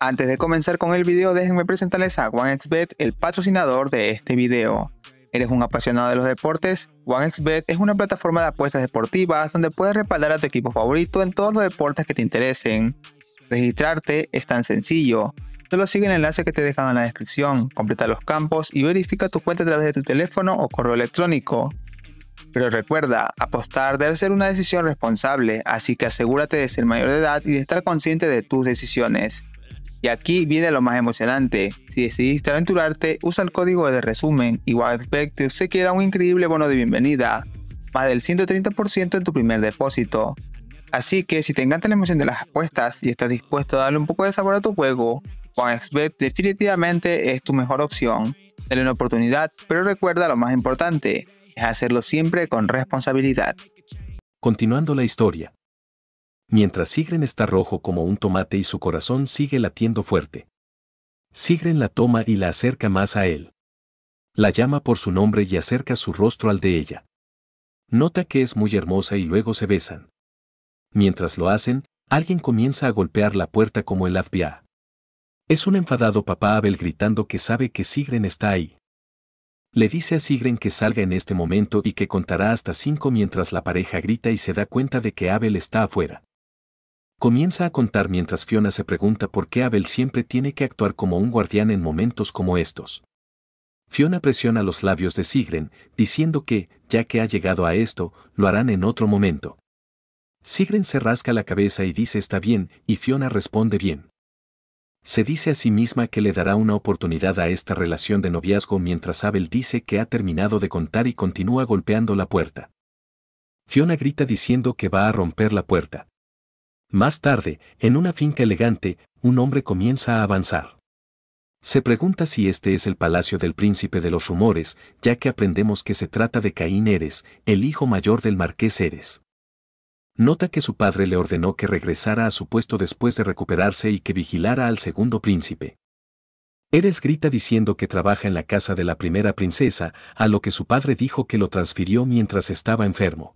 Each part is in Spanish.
Antes de comenzar con el video, déjenme presentarles a OneXBet, el patrocinador de este video. ¿Eres un apasionado de los deportes? OneXBet es una plataforma de apuestas deportivas donde puedes respaldar a tu equipo favorito en todos los deportes que te interesen. Registrarte es tan sencillo. Solo sigue el enlace que te dejan en la descripción, completa los campos y verifica tu cuenta a través de tu teléfono o correo electrónico. Pero recuerda, apostar debe ser una decisión responsable, así que asegúrate de ser mayor de edad y de estar consciente de tus decisiones. Y aquí viene lo más emocionante. Si decidiste aventurarte, usa el código de resumen y Wildback te queda un increíble bono de bienvenida, más del 130% en tu primer depósito. Así que si te encanta la emoción de las apuestas y estás dispuesto a darle un poco de sabor a tu juego, OneXBet definitivamente es tu mejor opción. Dale una oportunidad, pero recuerda lo más importante, es hacerlo siempre con responsabilidad. Continuando la historia, mientras Sigren está rojo como un tomate y su corazón sigue latiendo fuerte. Sigren la toma y la acerca más a él. La llama por su nombre y acerca su rostro al de ella. Nota que es muy hermosa y luego se besan. Mientras lo hacen, alguien comienza a golpear la puerta como el Afbia. Es un enfadado papá Abel gritando que sabe que Sigren está ahí. Le dice a Sigren que salga en este momento y que contará hasta cinco mientras la pareja grita y se da cuenta de que Abel está afuera. Comienza a contar mientras Fiona se pregunta por qué Abel siempre tiene que actuar como un guardián en momentos como estos. Fiona presiona los labios de Sigren, diciendo que, ya que ha llegado a esto, lo harán en otro momento. Sigren se rasca la cabeza y dice está bien, y Fiona responde bien. Se dice a sí misma que le dará una oportunidad a esta relación de noviazgo mientras Abel dice que ha terminado de contar y continúa golpeando la puerta. Fiona grita diciendo que va a romper la puerta. Más tarde, en una finca elegante, un hombre comienza a avanzar. Se pregunta si este es el palacio del príncipe de los rumores, ya que aprendemos que se trata de Caín Eres, el hijo mayor del marqués Eres. Nota que su padre le ordenó que regresara a su puesto después de recuperarse y que vigilara al segundo príncipe. Eres grita diciendo que trabaja en la casa de la primera princesa, a lo que su padre dijo que lo transfirió mientras estaba enfermo.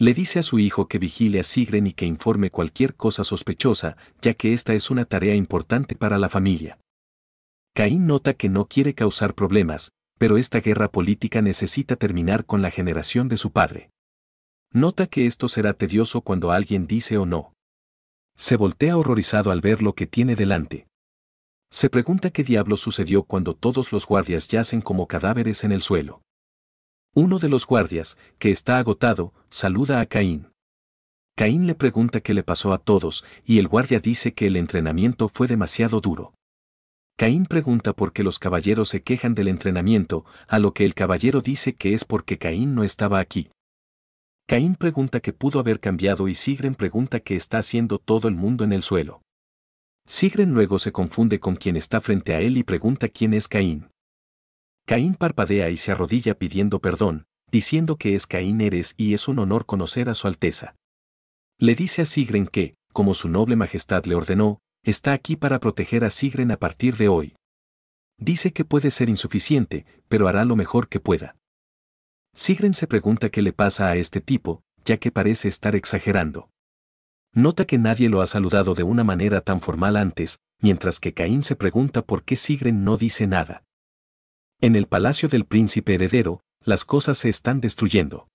Le dice a su hijo que vigile a Sigren y que informe cualquier cosa sospechosa, ya que esta es una tarea importante para la familia. Caín nota que no quiere causar problemas, pero esta guerra política necesita terminar con la generación de su padre. Nota que esto será tedioso cuando alguien dice o no. Se voltea horrorizado al ver lo que tiene delante. Se pregunta qué diablo sucedió cuando todos los guardias yacen como cadáveres en el suelo. Uno de los guardias, que está agotado, saluda a Caín. Caín le pregunta qué le pasó a todos y el guardia dice que el entrenamiento fue demasiado duro. Caín pregunta por qué los caballeros se quejan del entrenamiento, a lo que el caballero dice que es porque Caín no estaba aquí. Caín pregunta qué pudo haber cambiado y Sigren pregunta qué está haciendo todo el mundo en el suelo. Sigren luego se confunde con quien está frente a él y pregunta quién es Caín. Caín parpadea y se arrodilla pidiendo perdón, diciendo que es Caín eres y es un honor conocer a su Alteza. Le dice a Sigren que, como su noble majestad le ordenó, está aquí para proteger a Sigren a partir de hoy. Dice que puede ser insuficiente, pero hará lo mejor que pueda. Sigren se pregunta qué le pasa a este tipo, ya que parece estar exagerando. Nota que nadie lo ha saludado de una manera tan formal antes, mientras que Caín se pregunta por qué Sigren no dice nada. En el palacio del príncipe heredero, las cosas se están destruyendo.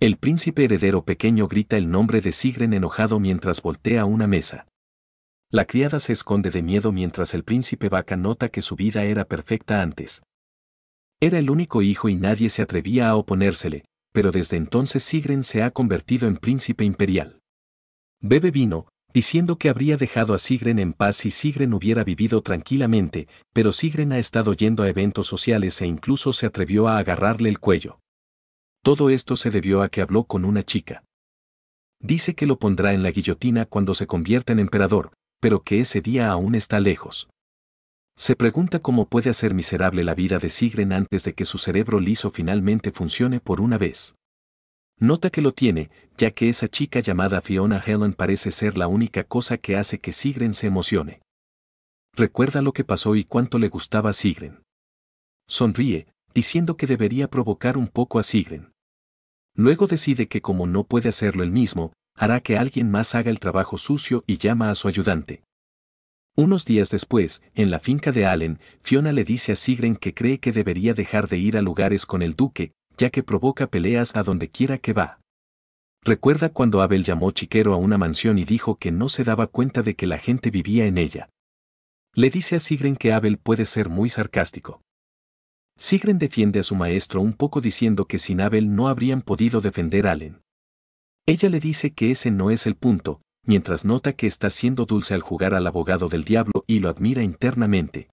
El príncipe heredero pequeño grita el nombre de Sigren enojado mientras voltea una mesa. La criada se esconde de miedo mientras el príncipe vaca nota que su vida era perfecta antes. Era el único hijo y nadie se atrevía a oponérsele, pero desde entonces Sigren se ha convertido en príncipe imperial. Bebe vino, diciendo que habría dejado a Sigren en paz si Sigren hubiera vivido tranquilamente, pero Sigren ha estado yendo a eventos sociales e incluso se atrevió a agarrarle el cuello. Todo esto se debió a que habló con una chica. Dice que lo pondrá en la guillotina cuando se convierta en emperador, pero que ese día aún está lejos. Se pregunta cómo puede hacer miserable la vida de Sigren antes de que su cerebro liso finalmente funcione por una vez. Nota que lo tiene, ya que esa chica llamada Fiona Helen parece ser la única cosa que hace que Sigren se emocione. Recuerda lo que pasó y cuánto le gustaba a Sigren. Sonríe, diciendo que debería provocar un poco a Sigren. Luego decide que como no puede hacerlo él mismo, hará que alguien más haga el trabajo sucio y llama a su ayudante. Unos días después, en la finca de Allen, Fiona le dice a Sigren que cree que debería dejar de ir a lugares con el duque, ya que provoca peleas a donde quiera que va. Recuerda cuando Abel llamó chiquero a una mansión y dijo que no se daba cuenta de que la gente vivía en ella. Le dice a Sigren que Abel puede ser muy sarcástico. Sigren defiende a su maestro un poco diciendo que sin Abel no habrían podido defender a Allen. Ella le dice que ese no es el punto, mientras nota que está siendo dulce al jugar al abogado del diablo y lo admira internamente.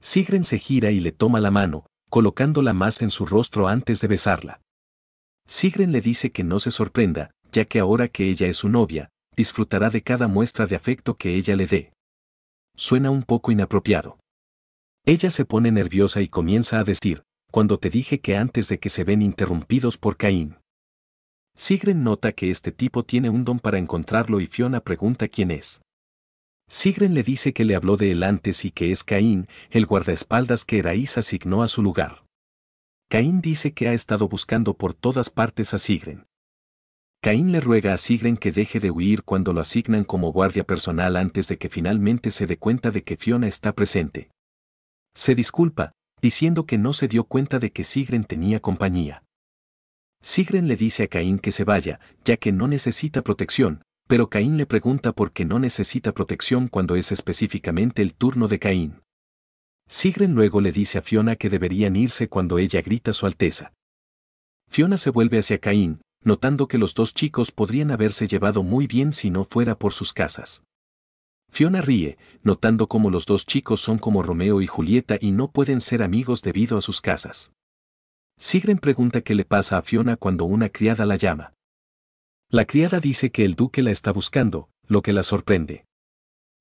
Sigren se gira y le toma la mano, colocándola más en su rostro antes de besarla. Sigren le dice que no se sorprenda, ya que ahora que ella es su novia, disfrutará de cada muestra de afecto que ella le dé. Suena un poco inapropiado. Ella se pone nerviosa y comienza a decir, cuando te dije que antes de que se ven interrumpidos por Caín. Sigren nota que este tipo tiene un don para encontrarlo y Fiona pregunta quién es. Sigren le dice que le habló de él antes y que es Caín, el guardaespaldas que Eraís asignó a su lugar. Caín dice que ha estado buscando por todas partes a Sigren. Caín le ruega a Sigren que deje de huir cuando lo asignan como guardia personal antes de que finalmente se dé cuenta de que Fiona está presente. Se disculpa, diciendo que no se dio cuenta de que Sigren tenía compañía. Sigren le dice a Caín que se vaya, ya que no necesita protección, pero Caín le pregunta por qué no necesita protección cuando es específicamente el turno de Caín. Sigren luego le dice a Fiona que deberían irse cuando ella grita su alteza. Fiona se vuelve hacia Caín, notando que los dos chicos podrían haberse llevado muy bien si no fuera por sus casas. Fiona ríe, notando cómo los dos chicos son como Romeo y Julieta y no pueden ser amigos debido a sus casas. Sigren pregunta qué le pasa a Fiona cuando una criada la llama. La criada dice que el duque la está buscando, lo que la sorprende.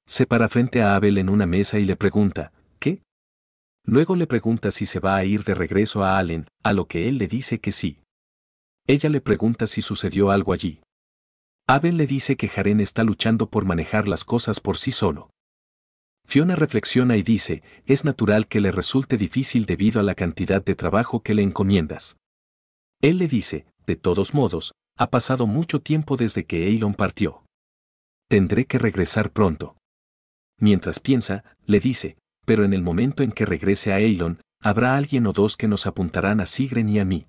Se para frente a Abel en una mesa y le pregunta, ¿qué? Luego le pregunta si se va a ir de regreso a Allen, a lo que él le dice que sí. Ella le pregunta si sucedió algo allí. Abel le dice que Jaren está luchando por manejar las cosas por sí solo. Fiona reflexiona y dice, es natural que le resulte difícil debido a la cantidad de trabajo que le encomiendas. Él le dice, de todos modos, ha pasado mucho tiempo desde que Elon partió. Tendré que regresar pronto. Mientras piensa, le dice, pero en el momento en que regrese a Elon, habrá alguien o dos que nos apuntarán a Sigren y a mí.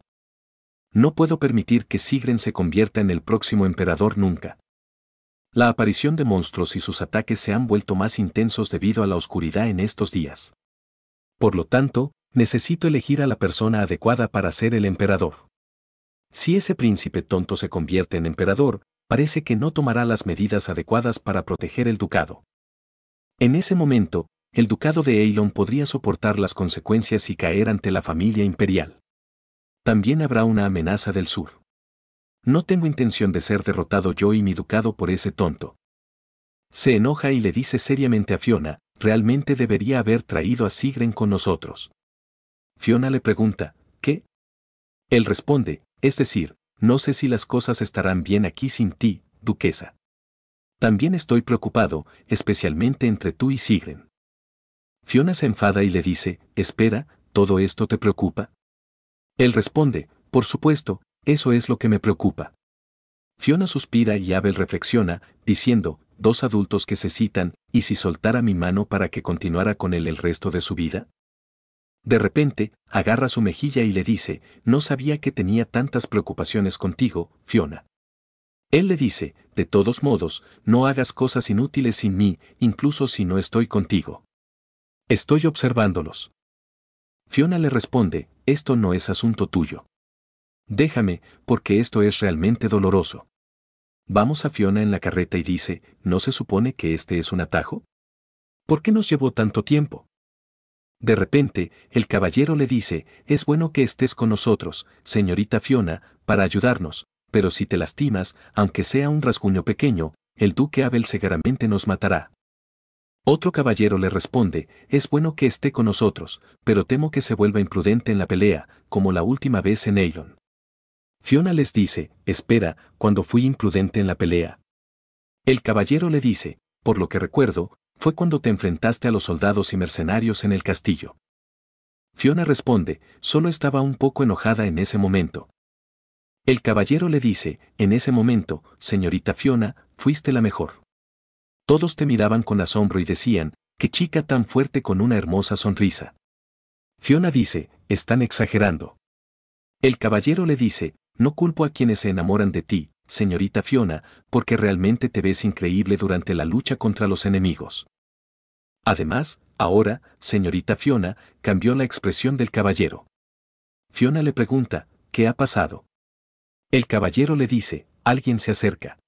No puedo permitir que Sigren se convierta en el próximo emperador nunca. La aparición de monstruos y sus ataques se han vuelto más intensos debido a la oscuridad en estos días. Por lo tanto, necesito elegir a la persona adecuada para ser el emperador. Si ese príncipe tonto se convierte en emperador, parece que no tomará las medidas adecuadas para proteger el ducado. En ese momento, el ducado de Eilon podría soportar las consecuencias y caer ante la familia imperial. También habrá una amenaza del sur. No tengo intención de ser derrotado yo y mi ducado por ese tonto. Se enoja y le dice seriamente a Fiona, realmente debería haber traído a Sigren con nosotros. Fiona le pregunta, ¿qué? Él responde, es decir, no sé si las cosas estarán bien aquí sin ti, duquesa. También estoy preocupado, especialmente entre tú y Sigren. Fiona se enfada y le dice, espera, ¿todo esto te preocupa? Él responde, por supuesto, eso es lo que me preocupa. Fiona suspira y Abel reflexiona, diciendo, dos adultos que se citan, ¿y si soltara mi mano para que continuara con él el resto de su vida? De repente, agarra su mejilla y le dice, no sabía que tenía tantas preocupaciones contigo, Fiona. Él le dice, de todos modos, no hagas cosas inútiles sin mí, incluso si no estoy contigo. Estoy observándolos. Fiona le responde, esto no es asunto tuyo. Déjame, porque esto es realmente doloroso. Vamos a Fiona en la carreta y dice, ¿no se supone que este es un atajo? ¿Por qué nos llevó tanto tiempo? De repente, el caballero le dice, es bueno que estés con nosotros, señorita Fiona, para ayudarnos, pero si te lastimas, aunque sea un rasguño pequeño, el duque Abel seguramente nos matará. Otro caballero le responde, es bueno que esté con nosotros, pero temo que se vuelva imprudente en la pelea, como la última vez en Elon. Fiona les dice, espera, cuando fui imprudente en la pelea. El caballero le dice, por lo que recuerdo, fue cuando te enfrentaste a los soldados y mercenarios en el castillo. Fiona responde, solo estaba un poco enojada en ese momento. El caballero le dice, en ese momento, señorita Fiona, fuiste la mejor. Todos te miraban con asombro y decían, qué chica tan fuerte con una hermosa sonrisa. Fiona dice, están exagerando. El caballero le dice, no culpo a quienes se enamoran de ti, señorita Fiona, porque realmente te ves increíble durante la lucha contra los enemigos. Además, ahora, señorita Fiona, cambió la expresión del caballero. Fiona le pregunta, ¿qué ha pasado? El caballero le dice, alguien se acerca.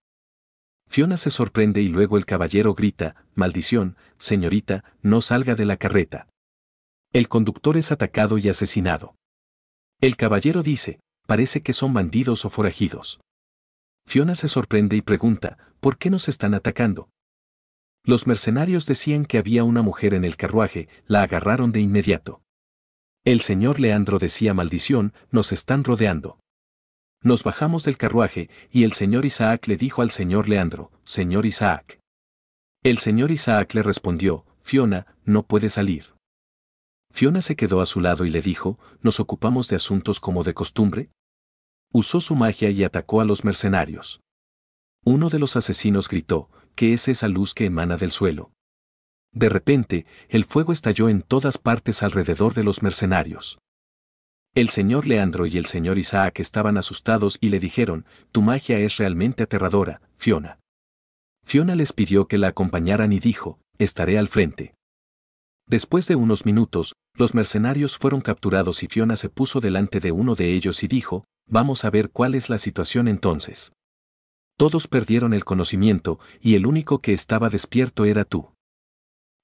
Fiona se sorprende y luego el caballero grita, maldición, señorita, no salga de la carreta. El conductor es atacado y asesinado. El caballero dice, parece que son bandidos o forajidos. Fiona se sorprende y pregunta, ¿por qué nos están atacando? Los mercenarios decían que había una mujer en el carruaje, la agarraron de inmediato. El señor Leandro decía maldición, nos están rodeando. Nos bajamos del carruaje y el señor Isaac le dijo al señor Leandro, señor Isaac. El señor Isaac le respondió, Fiona, no puede salir. Fiona se quedó a su lado y le dijo, ¿nos ocupamos de asuntos como de costumbre? Usó su magia y atacó a los mercenarios. Uno de los asesinos gritó, que es esa luz que emana del suelo. De repente, el fuego estalló en todas partes alrededor de los mercenarios. El señor Leandro y el señor Isaac estaban asustados y le dijeron, Tu magia es realmente aterradora, Fiona. Fiona les pidió que la acompañaran y dijo, Estaré al frente. Después de unos minutos, los mercenarios fueron capturados y Fiona se puso delante de uno de ellos y dijo, Vamos a ver cuál es la situación entonces. Todos perdieron el conocimiento, y el único que estaba despierto era tú.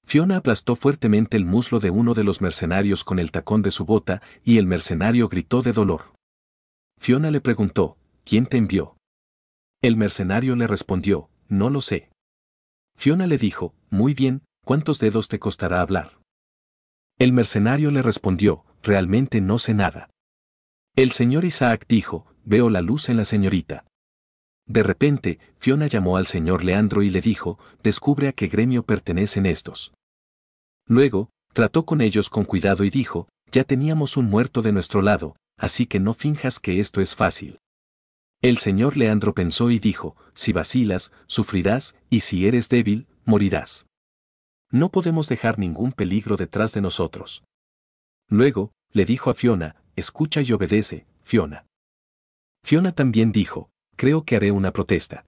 Fiona aplastó fuertemente el muslo de uno de los mercenarios con el tacón de su bota, y el mercenario gritó de dolor. Fiona le preguntó, ¿quién te envió? El mercenario le respondió, no lo sé. Fiona le dijo, muy bien, ¿cuántos dedos te costará hablar? El mercenario le respondió, realmente no sé nada. El señor Isaac dijo, veo la luz en la señorita. De repente, Fiona llamó al señor Leandro y le dijo, descubre a qué gremio pertenecen estos. Luego, trató con ellos con cuidado y dijo, ya teníamos un muerto de nuestro lado, así que no finjas que esto es fácil. El señor Leandro pensó y dijo, si vacilas, sufrirás, y si eres débil, morirás. No podemos dejar ningún peligro detrás de nosotros. Luego, le dijo a Fiona, escucha y obedece, Fiona. Fiona también dijo, creo que haré una protesta.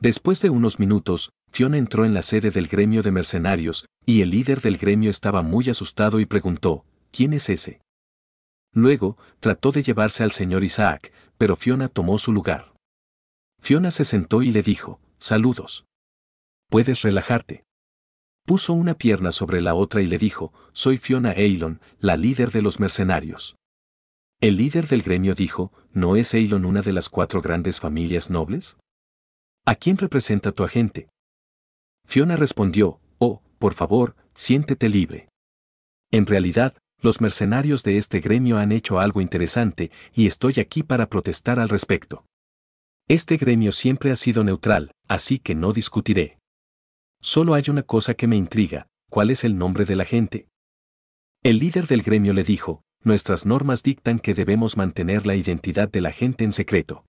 Después de unos minutos, Fiona entró en la sede del gremio de mercenarios, y el líder del gremio estaba muy asustado y preguntó, ¿quién es ese? Luego, trató de llevarse al señor Isaac, pero Fiona tomó su lugar. Fiona se sentó y le dijo, saludos. Puedes relajarte. Puso una pierna sobre la otra y le dijo, soy Fiona Eilon, la líder de los mercenarios. El líder del gremio dijo, ¿no es Elon una de las cuatro grandes familias nobles? ¿A quién representa tu agente? Fiona respondió, oh, por favor, siéntete libre. En realidad, los mercenarios de este gremio han hecho algo interesante y estoy aquí para protestar al respecto. Este gremio siempre ha sido neutral, así que no discutiré. Solo hay una cosa que me intriga, ¿cuál es el nombre de la gente? El líder del gremio le dijo, nuestras normas dictan que debemos mantener la identidad de la gente en secreto.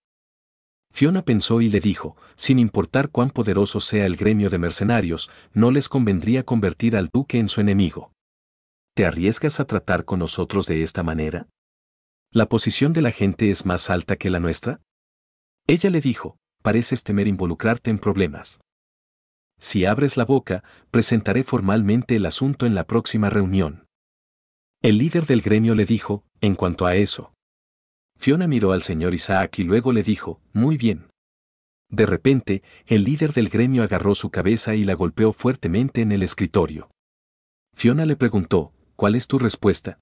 Fiona pensó y le dijo, sin importar cuán poderoso sea el gremio de mercenarios, no les convendría convertir al duque en su enemigo. ¿Te arriesgas a tratar con nosotros de esta manera? ¿La posición de la gente es más alta que la nuestra? Ella le dijo, pareces temer involucrarte en problemas. Si abres la boca, presentaré formalmente el asunto en la próxima reunión. El líder del gremio le dijo, en cuanto a eso. Fiona miró al señor Isaac y luego le dijo, muy bien. De repente, el líder del gremio agarró su cabeza y la golpeó fuertemente en el escritorio. Fiona le preguntó, ¿cuál es tu respuesta?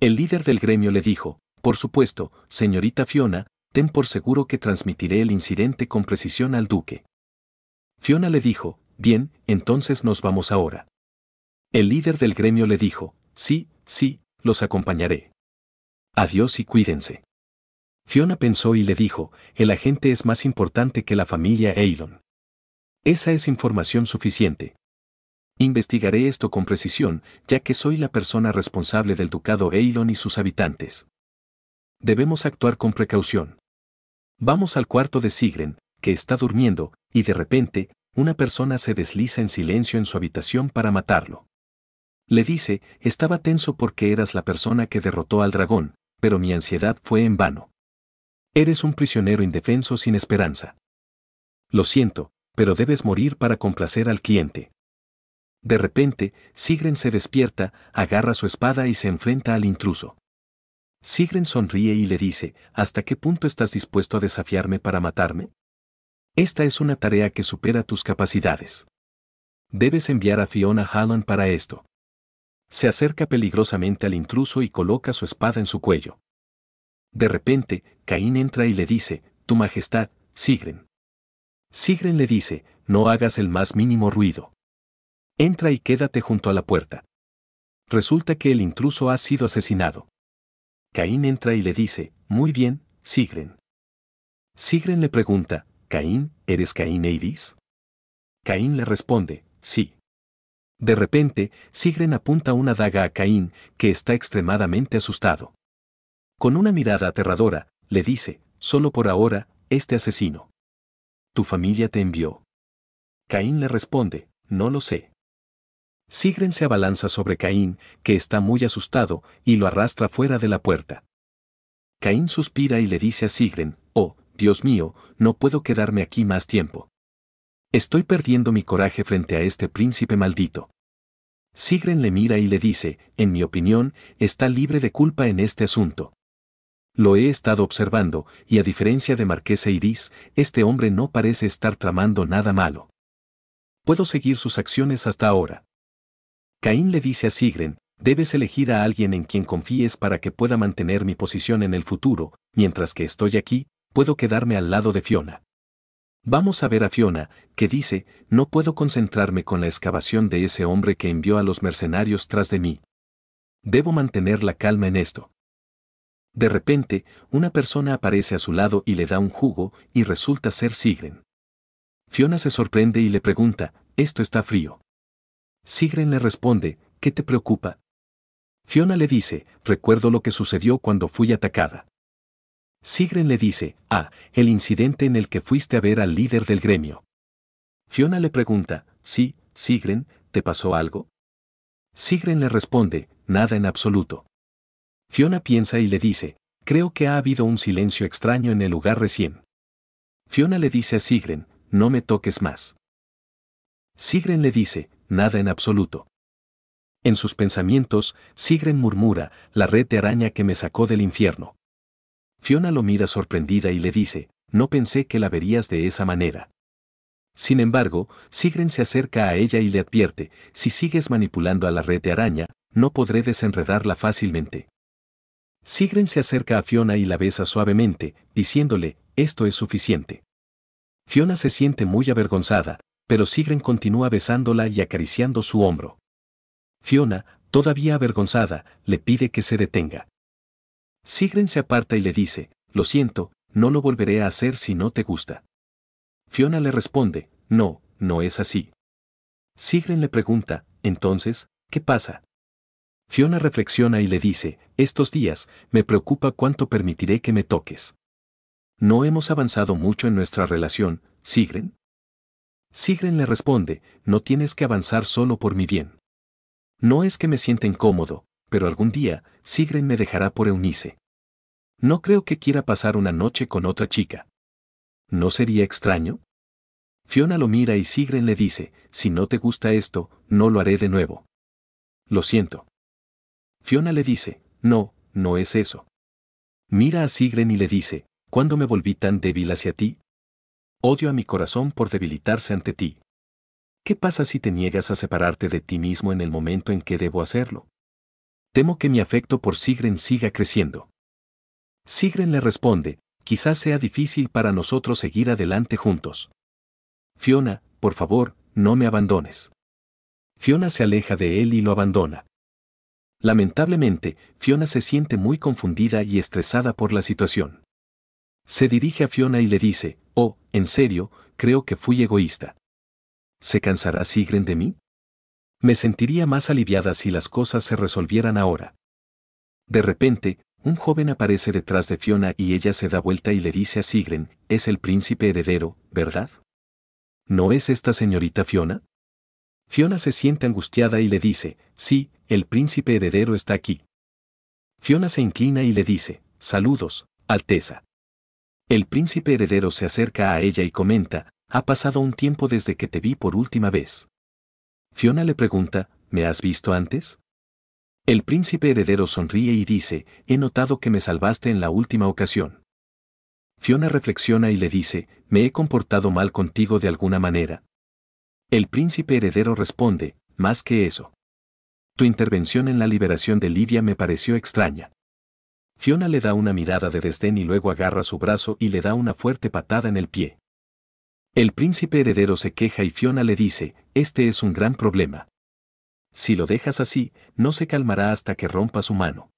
El líder del gremio le dijo, por supuesto, señorita Fiona, ten por seguro que transmitiré el incidente con precisión al duque. Fiona le dijo, bien, entonces nos vamos ahora. El líder del gremio le dijo, Sí, sí, los acompañaré. Adiós y cuídense. Fiona pensó y le dijo, el agente es más importante que la familia Eilon. Esa es información suficiente. Investigaré esto con precisión, ya que soy la persona responsable del ducado Eilon y sus habitantes. Debemos actuar con precaución. Vamos al cuarto de Sigren, que está durmiendo, y de repente, una persona se desliza en silencio en su habitación para matarlo. Le dice, estaba tenso porque eras la persona que derrotó al dragón, pero mi ansiedad fue en vano. Eres un prisionero indefenso sin esperanza. Lo siento, pero debes morir para complacer al cliente. De repente, Sigren se despierta, agarra su espada y se enfrenta al intruso. Sigren sonríe y le dice, ¿Hasta qué punto estás dispuesto a desafiarme para matarme? Esta es una tarea que supera tus capacidades. Debes enviar a Fiona Hallan para esto. Se acerca peligrosamente al intruso y coloca su espada en su cuello. De repente, Caín entra y le dice, Tu Majestad, Sigren. Sigren le dice, No hagas el más mínimo ruido. Entra y quédate junto a la puerta. Resulta que el intruso ha sido asesinado. Caín entra y le dice, Muy bien, Sigren. Sigren le pregunta, Caín, ¿eres Caín Eiris? Caín le responde, Sí. De repente, Sigren apunta una daga a Caín, que está extremadamente asustado. Con una mirada aterradora, le dice, solo por ahora, este asesino. Tu familia te envió. Caín le responde, no lo sé. Sigren se abalanza sobre Caín, que está muy asustado, y lo arrastra fuera de la puerta. Caín suspira y le dice a Sigren, oh, Dios mío, no puedo quedarme aquí más tiempo. Estoy perdiendo mi coraje frente a este príncipe maldito. Sigren le mira y le dice, en mi opinión, está libre de culpa en este asunto. Lo he estado observando, y a diferencia de Marquesa Iris, este hombre no parece estar tramando nada malo. Puedo seguir sus acciones hasta ahora. Caín le dice a Sigren, debes elegir a alguien en quien confíes para que pueda mantener mi posición en el futuro, mientras que estoy aquí, puedo quedarme al lado de Fiona. Vamos a ver a Fiona, que dice, no puedo concentrarme con la excavación de ese hombre que envió a los mercenarios tras de mí. Debo mantener la calma en esto. De repente, una persona aparece a su lado y le da un jugo y resulta ser Sigren. Fiona se sorprende y le pregunta, ¿esto está frío? Sigren le responde, ¿qué te preocupa? Fiona le dice, recuerdo lo que sucedió cuando fui atacada. Sigren le dice, ah, el incidente en el que fuiste a ver al líder del gremio. Fiona le pregunta, sí, Sigren, ¿te pasó algo? Sigren le responde, nada en absoluto. Fiona piensa y le dice, creo que ha habido un silencio extraño en el lugar recién. Fiona le dice a Sigren, no me toques más. Sigren le dice, nada en absoluto. En sus pensamientos, Sigren murmura, la red de araña que me sacó del infierno. Fiona lo mira sorprendida y le dice, no pensé que la verías de esa manera. Sin embargo, Sigren se acerca a ella y le advierte, si sigues manipulando a la red de araña, no podré desenredarla fácilmente. Sigren se acerca a Fiona y la besa suavemente, diciéndole, esto es suficiente. Fiona se siente muy avergonzada, pero Sigren continúa besándola y acariciando su hombro. Fiona, todavía avergonzada, le pide que se detenga. Sigren se aparta y le dice, lo siento, no lo volveré a hacer si no te gusta. Fiona le responde, no, no es así. Sigren le pregunta, entonces, ¿qué pasa? Fiona reflexiona y le dice, estos días, me preocupa cuánto permitiré que me toques. No hemos avanzado mucho en nuestra relación, Sigren. Sigren le responde, no tienes que avanzar solo por mi bien. No es que me sienta incómodo, pero algún día, Sigren me dejará por Eunice. No creo que quiera pasar una noche con otra chica. ¿No sería extraño? Fiona lo mira y Sigren le dice, si no te gusta esto, no lo haré de nuevo. Lo siento. Fiona le dice, no, no es eso. Mira a Sigren y le dice, ¿cuándo me volví tan débil hacia ti? Odio a mi corazón por debilitarse ante ti. ¿Qué pasa si te niegas a separarte de ti mismo en el momento en que debo hacerlo? temo que mi afecto por Sigren siga creciendo. Sigren le responde, quizás sea difícil para nosotros seguir adelante juntos. Fiona, por favor, no me abandones. Fiona se aleja de él y lo abandona. Lamentablemente, Fiona se siente muy confundida y estresada por la situación. Se dirige a Fiona y le dice, oh, en serio, creo que fui egoísta. ¿Se cansará Sigren de mí? Me sentiría más aliviada si las cosas se resolvieran ahora. De repente, un joven aparece detrás de Fiona y ella se da vuelta y le dice a Sigren, es el príncipe heredero, ¿verdad? ¿No es esta señorita Fiona? Fiona se siente angustiada y le dice, sí, el príncipe heredero está aquí. Fiona se inclina y le dice, saludos, Alteza. El príncipe heredero se acerca a ella y comenta, ha pasado un tiempo desde que te vi por última vez. Fiona le pregunta, ¿me has visto antes? El príncipe heredero sonríe y dice, he notado que me salvaste en la última ocasión. Fiona reflexiona y le dice, me he comportado mal contigo de alguna manera. El príncipe heredero responde, más que eso. Tu intervención en la liberación de Libia me pareció extraña. Fiona le da una mirada de desdén y luego agarra su brazo y le da una fuerte patada en el pie. El príncipe heredero se queja y Fiona le dice, este es un gran problema. Si lo dejas así, no se calmará hasta que rompa su mano.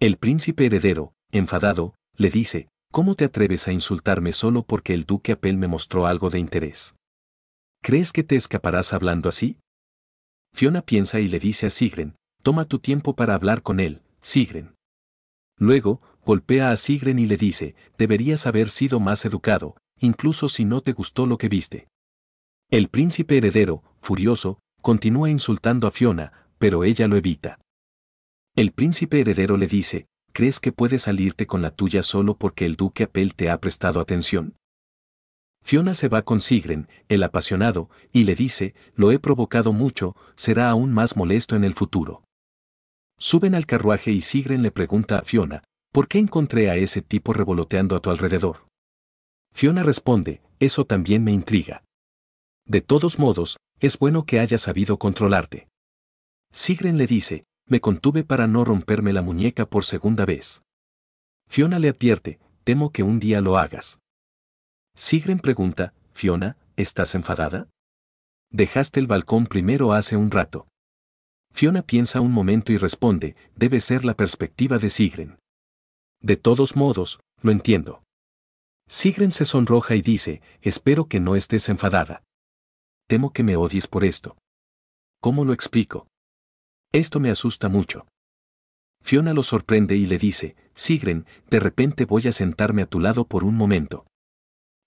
El príncipe heredero, enfadado, le dice, ¿cómo te atreves a insultarme solo porque el duque Apel me mostró algo de interés? ¿Crees que te escaparás hablando así? Fiona piensa y le dice a Sigren, toma tu tiempo para hablar con él, Sigren. Luego, golpea a Sigren y le dice, deberías haber sido más educado, incluso si no te gustó lo que viste. El príncipe heredero, furioso, continúa insultando a Fiona, pero ella lo evita. El príncipe heredero le dice, ¿crees que puedes salirte con la tuya solo porque el duque Apel te ha prestado atención? Fiona se va con Sigren, el apasionado, y le dice, lo he provocado mucho, será aún más molesto en el futuro. Suben al carruaje y Sigren le pregunta a Fiona, ¿por qué encontré a ese tipo revoloteando a tu alrededor? Fiona responde, eso también me intriga. De todos modos, es bueno que haya sabido controlarte. Sigren le dice, me contuve para no romperme la muñeca por segunda vez. Fiona le advierte, temo que un día lo hagas. Sigren pregunta, Fiona, ¿estás enfadada? Dejaste el balcón primero hace un rato. Fiona piensa un momento y responde, debe ser la perspectiva de Sigren. De todos modos, lo entiendo. Sigren se sonroja y dice, espero que no estés enfadada. Temo que me odies por esto. ¿Cómo lo explico? Esto me asusta mucho. Fiona lo sorprende y le dice, Sigren, de repente voy a sentarme a tu lado por un momento.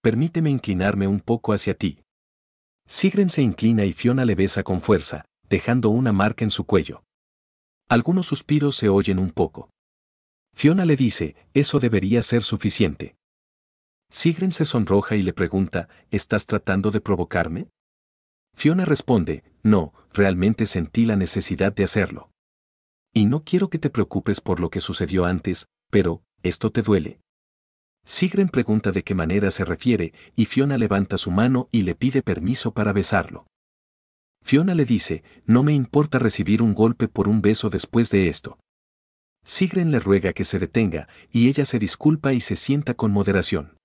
Permíteme inclinarme un poco hacia ti. Sigren se inclina y Fiona le besa con fuerza, dejando una marca en su cuello. Algunos suspiros se oyen un poco. Fiona le dice, eso debería ser suficiente. Sigren se sonroja y le pregunta, ¿estás tratando de provocarme? Fiona responde, no, realmente sentí la necesidad de hacerlo. Y no quiero que te preocupes por lo que sucedió antes, pero, esto te duele. Sigren pregunta de qué manera se refiere y Fiona levanta su mano y le pide permiso para besarlo. Fiona le dice, no me importa recibir un golpe por un beso después de esto. Sigren le ruega que se detenga y ella se disculpa y se sienta con moderación.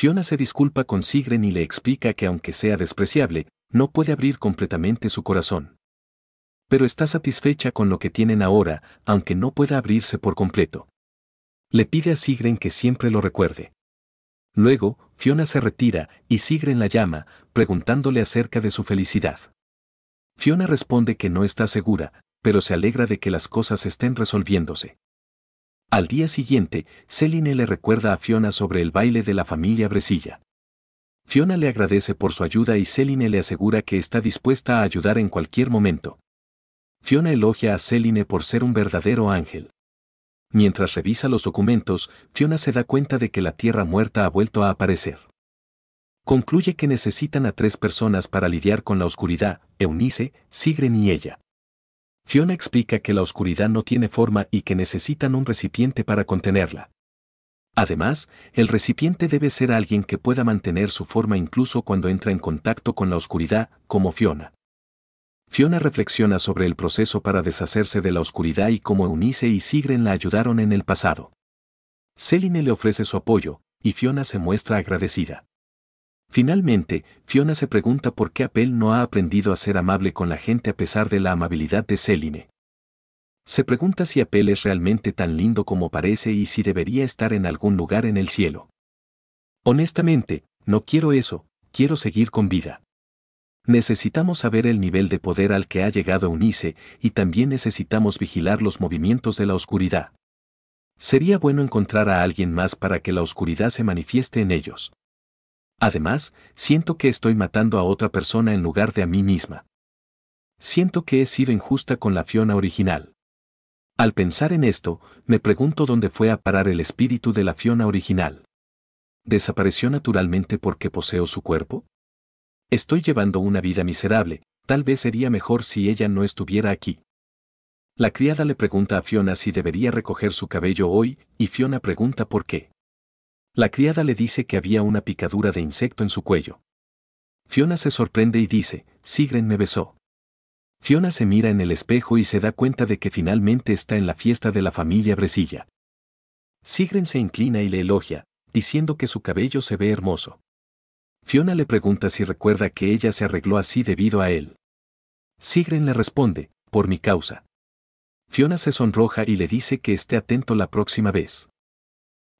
Fiona se disculpa con Sigren y le explica que aunque sea despreciable, no puede abrir completamente su corazón. Pero está satisfecha con lo que tienen ahora, aunque no pueda abrirse por completo. Le pide a Sigren que siempre lo recuerde. Luego, Fiona se retira y Sigren la llama, preguntándole acerca de su felicidad. Fiona responde que no está segura, pero se alegra de que las cosas estén resolviéndose. Al día siguiente, Celine le recuerda a Fiona sobre el baile de la familia Bresilla. Fiona le agradece por su ayuda y Celine le asegura que está dispuesta a ayudar en cualquier momento. Fiona elogia a Celine por ser un verdadero ángel. Mientras revisa los documentos, Fiona se da cuenta de que la Tierra Muerta ha vuelto a aparecer. Concluye que necesitan a tres personas para lidiar con la oscuridad, Eunice, Sigren y ella. Fiona explica que la oscuridad no tiene forma y que necesitan un recipiente para contenerla. Además, el recipiente debe ser alguien que pueda mantener su forma incluso cuando entra en contacto con la oscuridad, como Fiona. Fiona reflexiona sobre el proceso para deshacerse de la oscuridad y cómo Eunice y Sigren la ayudaron en el pasado. Celine le ofrece su apoyo, y Fiona se muestra agradecida. Finalmente, Fiona se pregunta por qué Apel no ha aprendido a ser amable con la gente a pesar de la amabilidad de Céline. Se pregunta si Apel es realmente tan lindo como parece y si debería estar en algún lugar en el cielo. Honestamente, no quiero eso, quiero seguir con vida. Necesitamos saber el nivel de poder al que ha llegado Unice y también necesitamos vigilar los movimientos de la oscuridad. Sería bueno encontrar a alguien más para que la oscuridad se manifieste en ellos. Además, siento que estoy matando a otra persona en lugar de a mí misma. Siento que he sido injusta con la Fiona original. Al pensar en esto, me pregunto dónde fue a parar el espíritu de la Fiona original. ¿Desapareció naturalmente porque poseo su cuerpo? Estoy llevando una vida miserable, tal vez sería mejor si ella no estuviera aquí. La criada le pregunta a Fiona si debería recoger su cabello hoy, y Fiona pregunta por qué. La criada le dice que había una picadura de insecto en su cuello. Fiona se sorprende y dice, Sigren me besó. Fiona se mira en el espejo y se da cuenta de que finalmente está en la fiesta de la familia Bresilla. Sigren se inclina y le elogia, diciendo que su cabello se ve hermoso. Fiona le pregunta si recuerda que ella se arregló así debido a él. Sigren le responde, por mi causa. Fiona se sonroja y le dice que esté atento la próxima vez.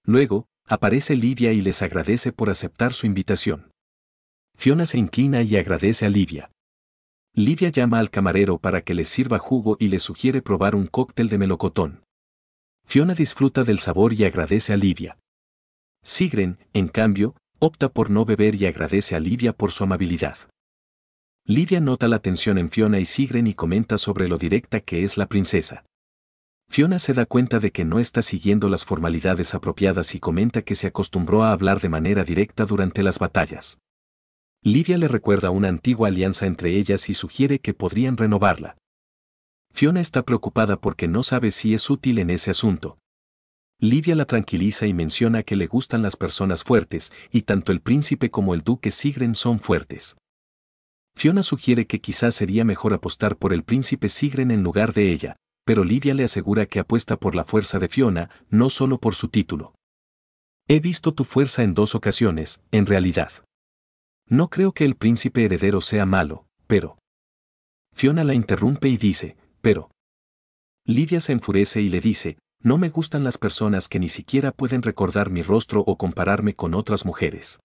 Luego, aparece Livia y les agradece por aceptar su invitación. Fiona se inclina y agradece a Livia. Livia llama al camarero para que les sirva jugo y le sugiere probar un cóctel de melocotón. Fiona disfruta del sabor y agradece a Livia. Sigren, en cambio, opta por no beber y agradece a Livia por su amabilidad. Livia nota la tensión en Fiona y Sigren y comenta sobre lo directa que es la princesa. Fiona se da cuenta de que no está siguiendo las formalidades apropiadas y comenta que se acostumbró a hablar de manera directa durante las batallas. Livia le recuerda una antigua alianza entre ellas y sugiere que podrían renovarla. Fiona está preocupada porque no sabe si es útil en ese asunto. Livia la tranquiliza y menciona que le gustan las personas fuertes, y tanto el príncipe como el duque Sigren son fuertes. Fiona sugiere que quizás sería mejor apostar por el príncipe Sigren en lugar de ella, pero Lidia le asegura que apuesta por la fuerza de Fiona, no solo por su título. He visto tu fuerza en dos ocasiones, en realidad. No creo que el príncipe heredero sea malo, pero... Fiona la interrumpe y dice, pero... Lidia se enfurece y le dice, no me gustan las personas que ni siquiera pueden recordar mi rostro o compararme con otras mujeres.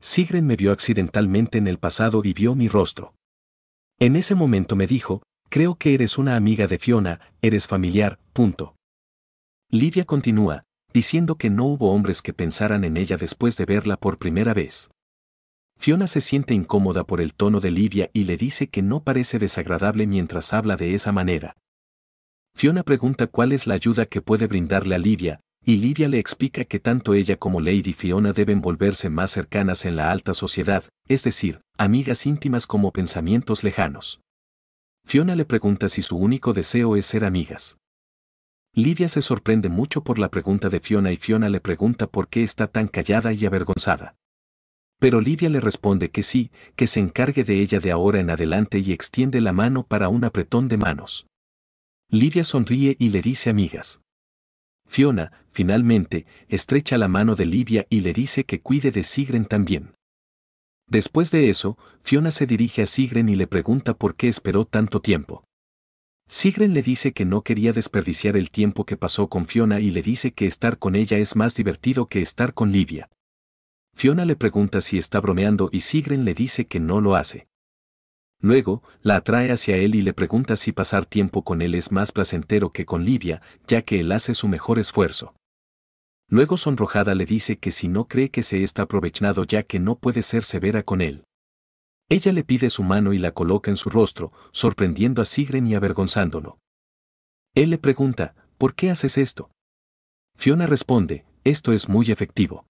Sigren me vio accidentalmente en el pasado y vio mi rostro. En ese momento me dijo, Creo que eres una amiga de Fiona, eres familiar, punto. Livia continúa, diciendo que no hubo hombres que pensaran en ella después de verla por primera vez. Fiona se siente incómoda por el tono de Livia y le dice que no parece desagradable mientras habla de esa manera. Fiona pregunta cuál es la ayuda que puede brindarle a Livia, y Livia le explica que tanto ella como Lady Fiona deben volverse más cercanas en la alta sociedad, es decir, amigas íntimas como pensamientos lejanos. Fiona le pregunta si su único deseo es ser amigas. Livia se sorprende mucho por la pregunta de Fiona y Fiona le pregunta por qué está tan callada y avergonzada. Pero Livia le responde que sí, que se encargue de ella de ahora en adelante y extiende la mano para un apretón de manos. Livia sonríe y le dice amigas. Fiona, finalmente, estrecha la mano de Livia y le dice que cuide de Sigren también. Después de eso, Fiona se dirige a Sigren y le pregunta por qué esperó tanto tiempo. Sigren le dice que no quería desperdiciar el tiempo que pasó con Fiona y le dice que estar con ella es más divertido que estar con Livia. Fiona le pregunta si está bromeando y Sigren le dice que no lo hace. Luego, la atrae hacia él y le pregunta si pasar tiempo con él es más placentero que con Livia, ya que él hace su mejor esfuerzo. Luego sonrojada le dice que si no cree que se está aprovechando ya que no puede ser severa con él. Ella le pide su mano y la coloca en su rostro, sorprendiendo a Sigren y avergonzándolo. Él le pregunta, ¿por qué haces esto? Fiona responde, esto es muy efectivo.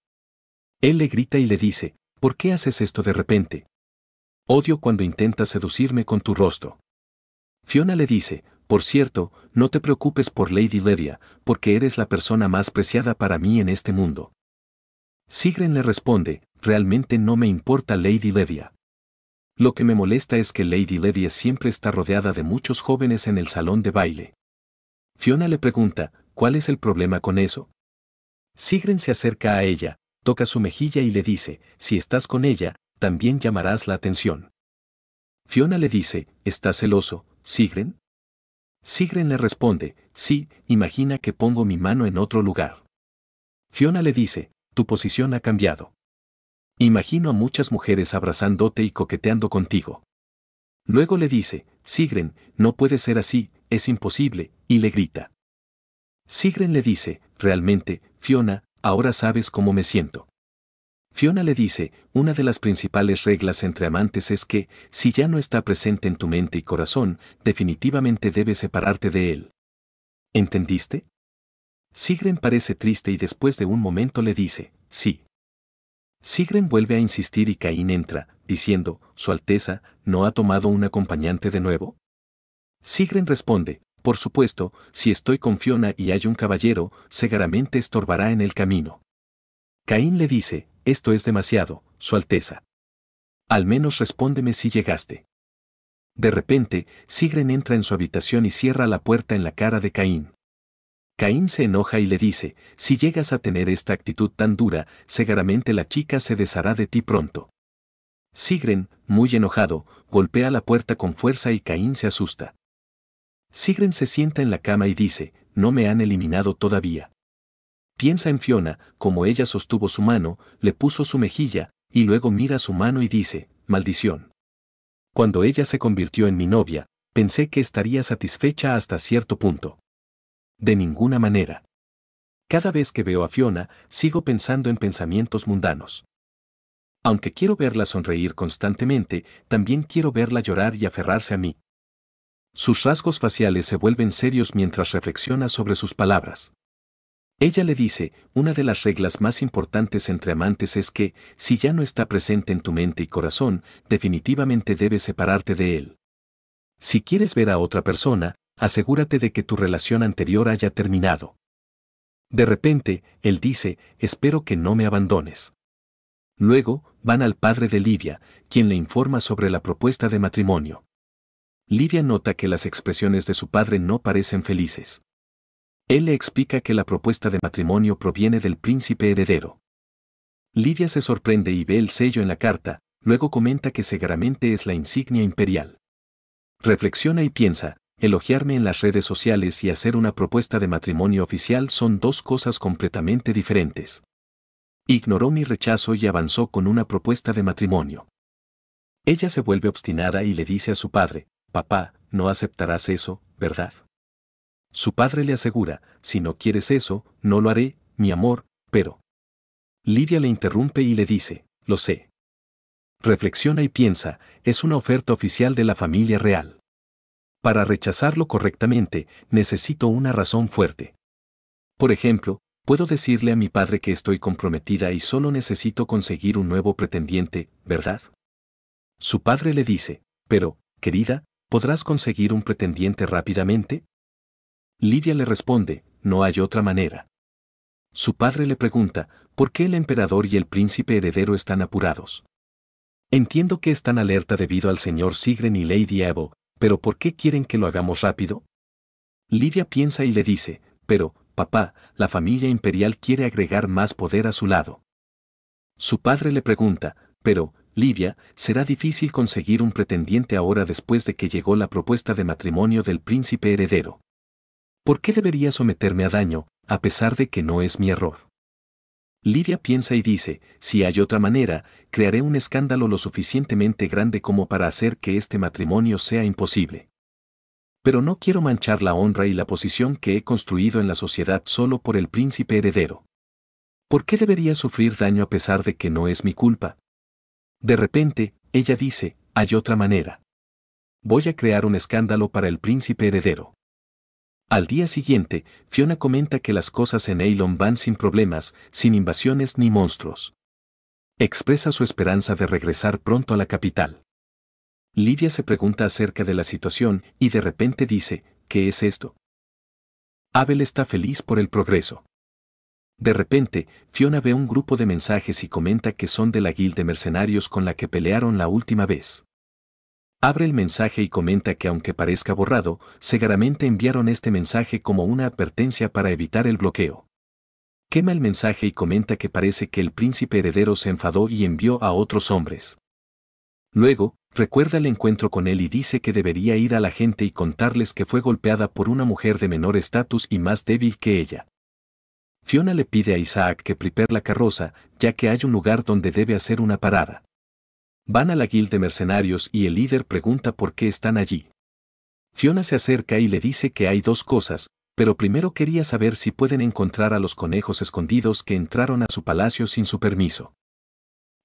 Él le grita y le dice, ¿por qué haces esto de repente? Odio cuando intentas seducirme con tu rostro. Fiona le dice, por cierto, no te preocupes por Lady Ledia, porque eres la persona más preciada para mí en este mundo. Sigren le responde, realmente no me importa Lady Ledia. Lo que me molesta es que Lady Ledia siempre está rodeada de muchos jóvenes en el salón de baile. Fiona le pregunta, ¿cuál es el problema con eso? Sigren se acerca a ella, toca su mejilla y le dice, si estás con ella, también llamarás la atención. Fiona le dice, ¿estás celoso, Sigren? Sigren le responde, sí, imagina que pongo mi mano en otro lugar. Fiona le dice, tu posición ha cambiado. Imagino a muchas mujeres abrazándote y coqueteando contigo. Luego le dice, Sigren, no puede ser así, es imposible, y le grita. Sigren le dice, realmente, Fiona, ahora sabes cómo me siento. Fiona le dice, una de las principales reglas entre amantes es que, si ya no está presente en tu mente y corazón, definitivamente debes separarte de él. ¿Entendiste? Sigren parece triste y después de un momento le dice, sí. Sigren vuelve a insistir y Caín entra, diciendo, Su Alteza, ¿no ha tomado un acompañante de nuevo? Sigren responde, Por supuesto, si estoy con Fiona y hay un caballero, seguramente estorbará en el camino. Caín le dice, esto es demasiado, Su Alteza. Al menos respóndeme si llegaste. De repente, Sigren entra en su habitación y cierra la puerta en la cara de Caín. Caín se enoja y le dice, si llegas a tener esta actitud tan dura, seguramente la chica se deshará de ti pronto. Sigren, muy enojado, golpea la puerta con fuerza y Caín se asusta. Sigren se sienta en la cama y dice, no me han eliminado todavía. Piensa en Fiona, como ella sostuvo su mano, le puso su mejilla, y luego mira su mano y dice, maldición. Cuando ella se convirtió en mi novia, pensé que estaría satisfecha hasta cierto punto. De ninguna manera. Cada vez que veo a Fiona, sigo pensando en pensamientos mundanos. Aunque quiero verla sonreír constantemente, también quiero verla llorar y aferrarse a mí. Sus rasgos faciales se vuelven serios mientras reflexiona sobre sus palabras. Ella le dice, una de las reglas más importantes entre amantes es que, si ya no está presente en tu mente y corazón, definitivamente debes separarte de él. Si quieres ver a otra persona, asegúrate de que tu relación anterior haya terminado. De repente, él dice, espero que no me abandones. Luego, van al padre de Livia, quien le informa sobre la propuesta de matrimonio. Livia nota que las expresiones de su padre no parecen felices. Él le explica que la propuesta de matrimonio proviene del príncipe heredero. Lidia se sorprende y ve el sello en la carta, luego comenta que seguramente es la insignia imperial. Reflexiona y piensa, elogiarme en las redes sociales y hacer una propuesta de matrimonio oficial son dos cosas completamente diferentes. Ignoró mi rechazo y avanzó con una propuesta de matrimonio. Ella se vuelve obstinada y le dice a su padre, papá, no aceptarás eso, ¿verdad? Su padre le asegura, si no quieres eso, no lo haré, mi amor, pero... Lidia le interrumpe y le dice, lo sé. Reflexiona y piensa, es una oferta oficial de la familia real. Para rechazarlo correctamente, necesito una razón fuerte. Por ejemplo, puedo decirle a mi padre que estoy comprometida y solo necesito conseguir un nuevo pretendiente, ¿verdad? Su padre le dice, pero, querida, ¿podrás conseguir un pretendiente rápidamente? Livia le responde, no hay otra manera. Su padre le pregunta, ¿por qué el emperador y el príncipe heredero están apurados? Entiendo que están alerta debido al señor Sigren y Lady Evo, pero ¿por qué quieren que lo hagamos rápido? Livia piensa y le dice, pero, papá, la familia imperial quiere agregar más poder a su lado. Su padre le pregunta, pero, Livia, será difícil conseguir un pretendiente ahora después de que llegó la propuesta de matrimonio del príncipe heredero. ¿Por qué debería someterme a daño, a pesar de que no es mi error? Lidia piensa y dice, si hay otra manera, crearé un escándalo lo suficientemente grande como para hacer que este matrimonio sea imposible. Pero no quiero manchar la honra y la posición que he construido en la sociedad solo por el príncipe heredero. ¿Por qué debería sufrir daño a pesar de que no es mi culpa? De repente, ella dice, hay otra manera. Voy a crear un escándalo para el príncipe heredero. Al día siguiente, Fiona comenta que las cosas en Elon van sin problemas, sin invasiones ni monstruos. Expresa su esperanza de regresar pronto a la capital. Livia se pregunta acerca de la situación y de repente dice, ¿qué es esto? Abel está feliz por el progreso. De repente, Fiona ve un grupo de mensajes y comenta que son de la guild de mercenarios con la que pelearon la última vez. Abre el mensaje y comenta que aunque parezca borrado, seguramente enviaron este mensaje como una advertencia para evitar el bloqueo. Quema el mensaje y comenta que parece que el príncipe heredero se enfadó y envió a otros hombres. Luego, recuerda el encuentro con él y dice que debería ir a la gente y contarles que fue golpeada por una mujer de menor estatus y más débil que ella. Fiona le pide a Isaac que prepare la carroza, ya que hay un lugar donde debe hacer una parada. Van a la guild de mercenarios y el líder pregunta por qué están allí. Fiona se acerca y le dice que hay dos cosas, pero primero quería saber si pueden encontrar a los conejos escondidos que entraron a su palacio sin su permiso.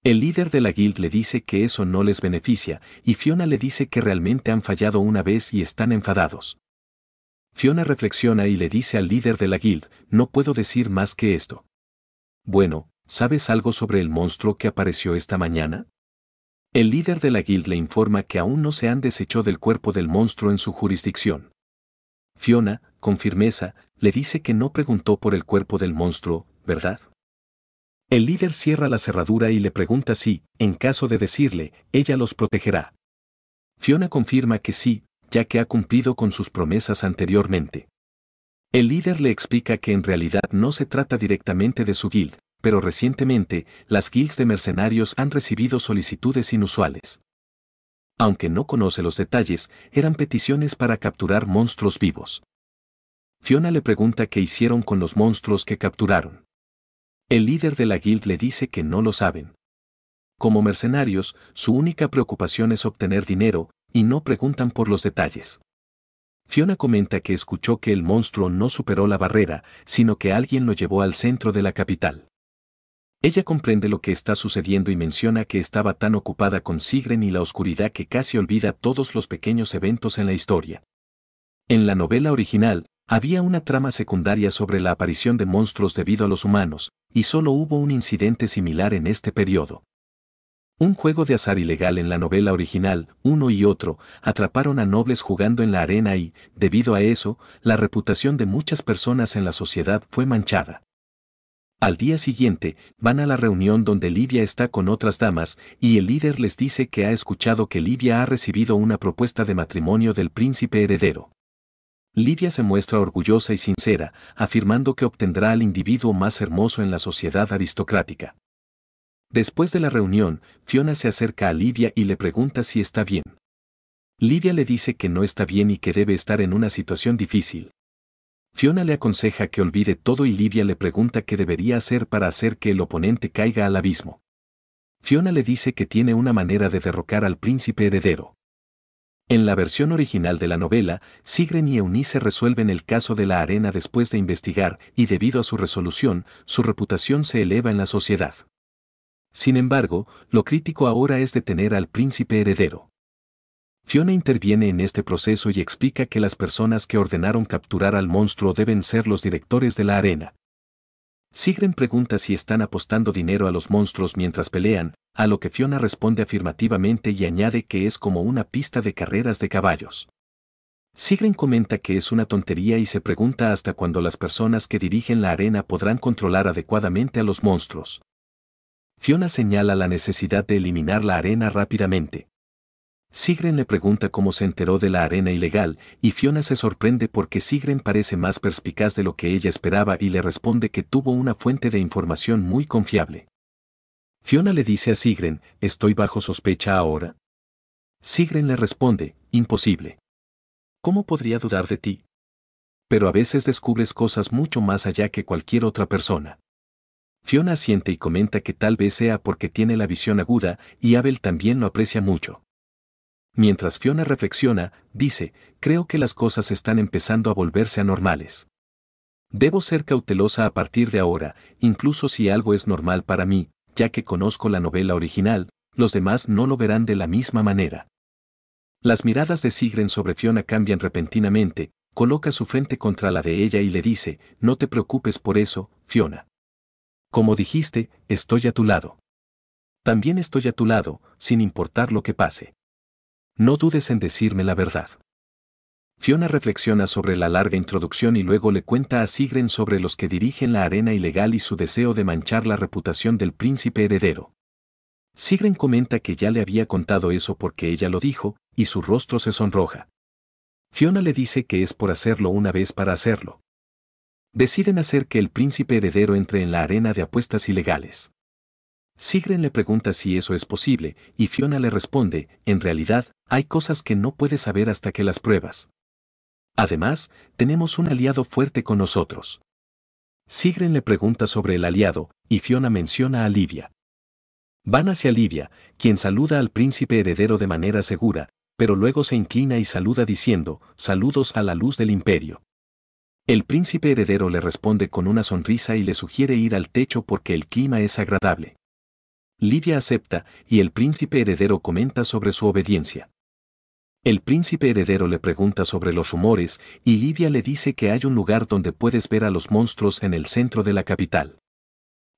El líder de la guild le dice que eso no les beneficia, y Fiona le dice que realmente han fallado una vez y están enfadados. Fiona reflexiona y le dice al líder de la guild, no puedo decir más que esto. Bueno, ¿sabes algo sobre el monstruo que apareció esta mañana? El líder de la guild le informa que aún no se han desechado del cuerpo del monstruo en su jurisdicción. Fiona, con firmeza, le dice que no preguntó por el cuerpo del monstruo, ¿verdad? El líder cierra la cerradura y le pregunta si, en caso de decirle, ella los protegerá. Fiona confirma que sí, ya que ha cumplido con sus promesas anteriormente. El líder le explica que en realidad no se trata directamente de su guild, pero recientemente las guilds de mercenarios han recibido solicitudes inusuales. Aunque no conoce los detalles, eran peticiones para capturar monstruos vivos. Fiona le pregunta qué hicieron con los monstruos que capturaron. El líder de la guild le dice que no lo saben. Como mercenarios, su única preocupación es obtener dinero, y no preguntan por los detalles. Fiona comenta que escuchó que el monstruo no superó la barrera, sino que alguien lo llevó al centro de la capital. Ella comprende lo que está sucediendo y menciona que estaba tan ocupada con Sigren y la oscuridad que casi olvida todos los pequeños eventos en la historia. En la novela original, había una trama secundaria sobre la aparición de monstruos debido a los humanos, y solo hubo un incidente similar en este periodo. Un juego de azar ilegal en la novela original, uno y otro, atraparon a nobles jugando en la arena y, debido a eso, la reputación de muchas personas en la sociedad fue manchada. Al día siguiente, van a la reunión donde Livia está con otras damas, y el líder les dice que ha escuchado que Livia ha recibido una propuesta de matrimonio del príncipe heredero. Livia se muestra orgullosa y sincera, afirmando que obtendrá al individuo más hermoso en la sociedad aristocrática. Después de la reunión, Fiona se acerca a Livia y le pregunta si está bien. Livia le dice que no está bien y que debe estar en una situación difícil, Fiona le aconseja que olvide todo y Livia le pregunta qué debería hacer para hacer que el oponente caiga al abismo. Fiona le dice que tiene una manera de derrocar al príncipe heredero. En la versión original de la novela, Sigren y Eunice resuelven el caso de la arena después de investigar y debido a su resolución, su reputación se eleva en la sociedad. Sin embargo, lo crítico ahora es detener al príncipe heredero. Fiona interviene en este proceso y explica que las personas que ordenaron capturar al monstruo deben ser los directores de la arena. Sigren pregunta si están apostando dinero a los monstruos mientras pelean, a lo que Fiona responde afirmativamente y añade que es como una pista de carreras de caballos. Sigren comenta que es una tontería y se pregunta hasta cuándo las personas que dirigen la arena podrán controlar adecuadamente a los monstruos. Fiona señala la necesidad de eliminar la arena rápidamente. Sigren le pregunta cómo se enteró de la arena ilegal, y Fiona se sorprende porque Sigren parece más perspicaz de lo que ella esperaba y le responde que tuvo una fuente de información muy confiable. Fiona le dice a Sigren, estoy bajo sospecha ahora. Sigren le responde, imposible. ¿Cómo podría dudar de ti? Pero a veces descubres cosas mucho más allá que cualquier otra persona. Fiona siente y comenta que tal vez sea porque tiene la visión aguda y Abel también lo aprecia mucho. Mientras Fiona reflexiona, dice, creo que las cosas están empezando a volverse anormales. Debo ser cautelosa a partir de ahora, incluso si algo es normal para mí, ya que conozco la novela original, los demás no lo verán de la misma manera. Las miradas de Sigren sobre Fiona cambian repentinamente, coloca su frente contra la de ella y le dice, no te preocupes por eso, Fiona. Como dijiste, estoy a tu lado. También estoy a tu lado, sin importar lo que pase. No dudes en decirme la verdad. Fiona reflexiona sobre la larga introducción y luego le cuenta a Sigren sobre los que dirigen la arena ilegal y su deseo de manchar la reputación del príncipe heredero. Sigren comenta que ya le había contado eso porque ella lo dijo, y su rostro se sonroja. Fiona le dice que es por hacerlo una vez para hacerlo. Deciden hacer que el príncipe heredero entre en la arena de apuestas ilegales. Sigren le pregunta si eso es posible, y Fiona le responde, en realidad, hay cosas que no puedes saber hasta que las pruebas. Además, tenemos un aliado fuerte con nosotros. Sigren le pregunta sobre el aliado, y Fiona menciona a Livia. Van hacia Livia, quien saluda al príncipe heredero de manera segura, pero luego se inclina y saluda diciendo, saludos a la luz del imperio. El príncipe heredero le responde con una sonrisa y le sugiere ir al techo porque el clima es agradable. Livia acepta, y el príncipe heredero comenta sobre su obediencia. El príncipe heredero le pregunta sobre los rumores, y Livia le dice que hay un lugar donde puedes ver a los monstruos en el centro de la capital.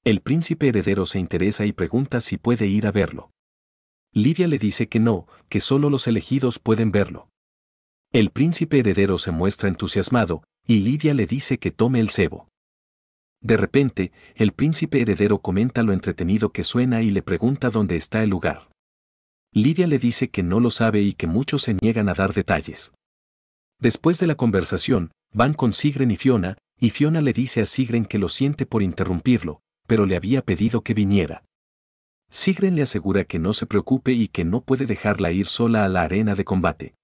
El príncipe heredero se interesa y pregunta si puede ir a verlo. Livia le dice que no, que solo los elegidos pueden verlo. El príncipe heredero se muestra entusiasmado, y Livia le dice que tome el cebo. De repente, el príncipe heredero comenta lo entretenido que suena y le pregunta dónde está el lugar. Lidia le dice que no lo sabe y que muchos se niegan a dar detalles. Después de la conversación, van con Sigren y Fiona, y Fiona le dice a Sigren que lo siente por interrumpirlo, pero le había pedido que viniera. Sigren le asegura que no se preocupe y que no puede dejarla ir sola a la arena de combate.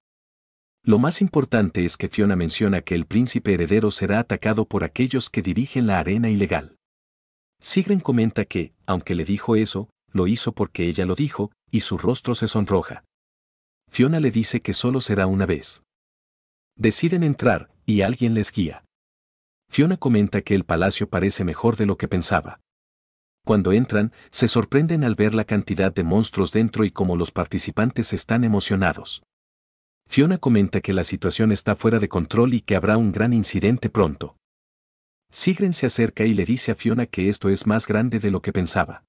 Lo más importante es que Fiona menciona que el príncipe heredero será atacado por aquellos que dirigen la arena ilegal. Sigren comenta que, aunque le dijo eso, lo hizo porque ella lo dijo, y su rostro se sonroja. Fiona le dice que solo será una vez. Deciden entrar, y alguien les guía. Fiona comenta que el palacio parece mejor de lo que pensaba. Cuando entran, se sorprenden al ver la cantidad de monstruos dentro y cómo los participantes están emocionados. Fiona comenta que la situación está fuera de control y que habrá un gran incidente pronto. Sigren se acerca y le dice a Fiona que esto es más grande de lo que pensaba.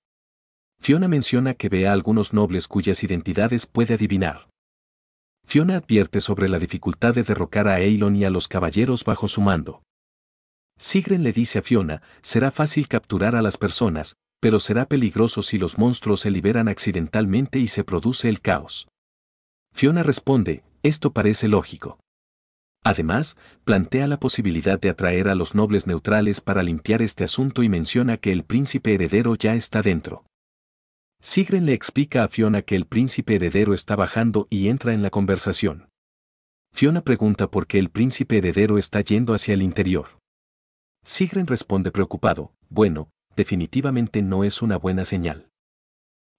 Fiona menciona que ve a algunos nobles cuyas identidades puede adivinar. Fiona advierte sobre la dificultad de derrocar a Elon y a los caballeros bajo su mando. Sigren le dice a Fiona, será fácil capturar a las personas, pero será peligroso si los monstruos se liberan accidentalmente y se produce el caos. Fiona responde, esto parece lógico. Además, plantea la posibilidad de atraer a los nobles neutrales para limpiar este asunto y menciona que el príncipe heredero ya está dentro. Sigren le explica a Fiona que el príncipe heredero está bajando y entra en la conversación. Fiona pregunta por qué el príncipe heredero está yendo hacia el interior. Sigren responde preocupado, bueno, definitivamente no es una buena señal.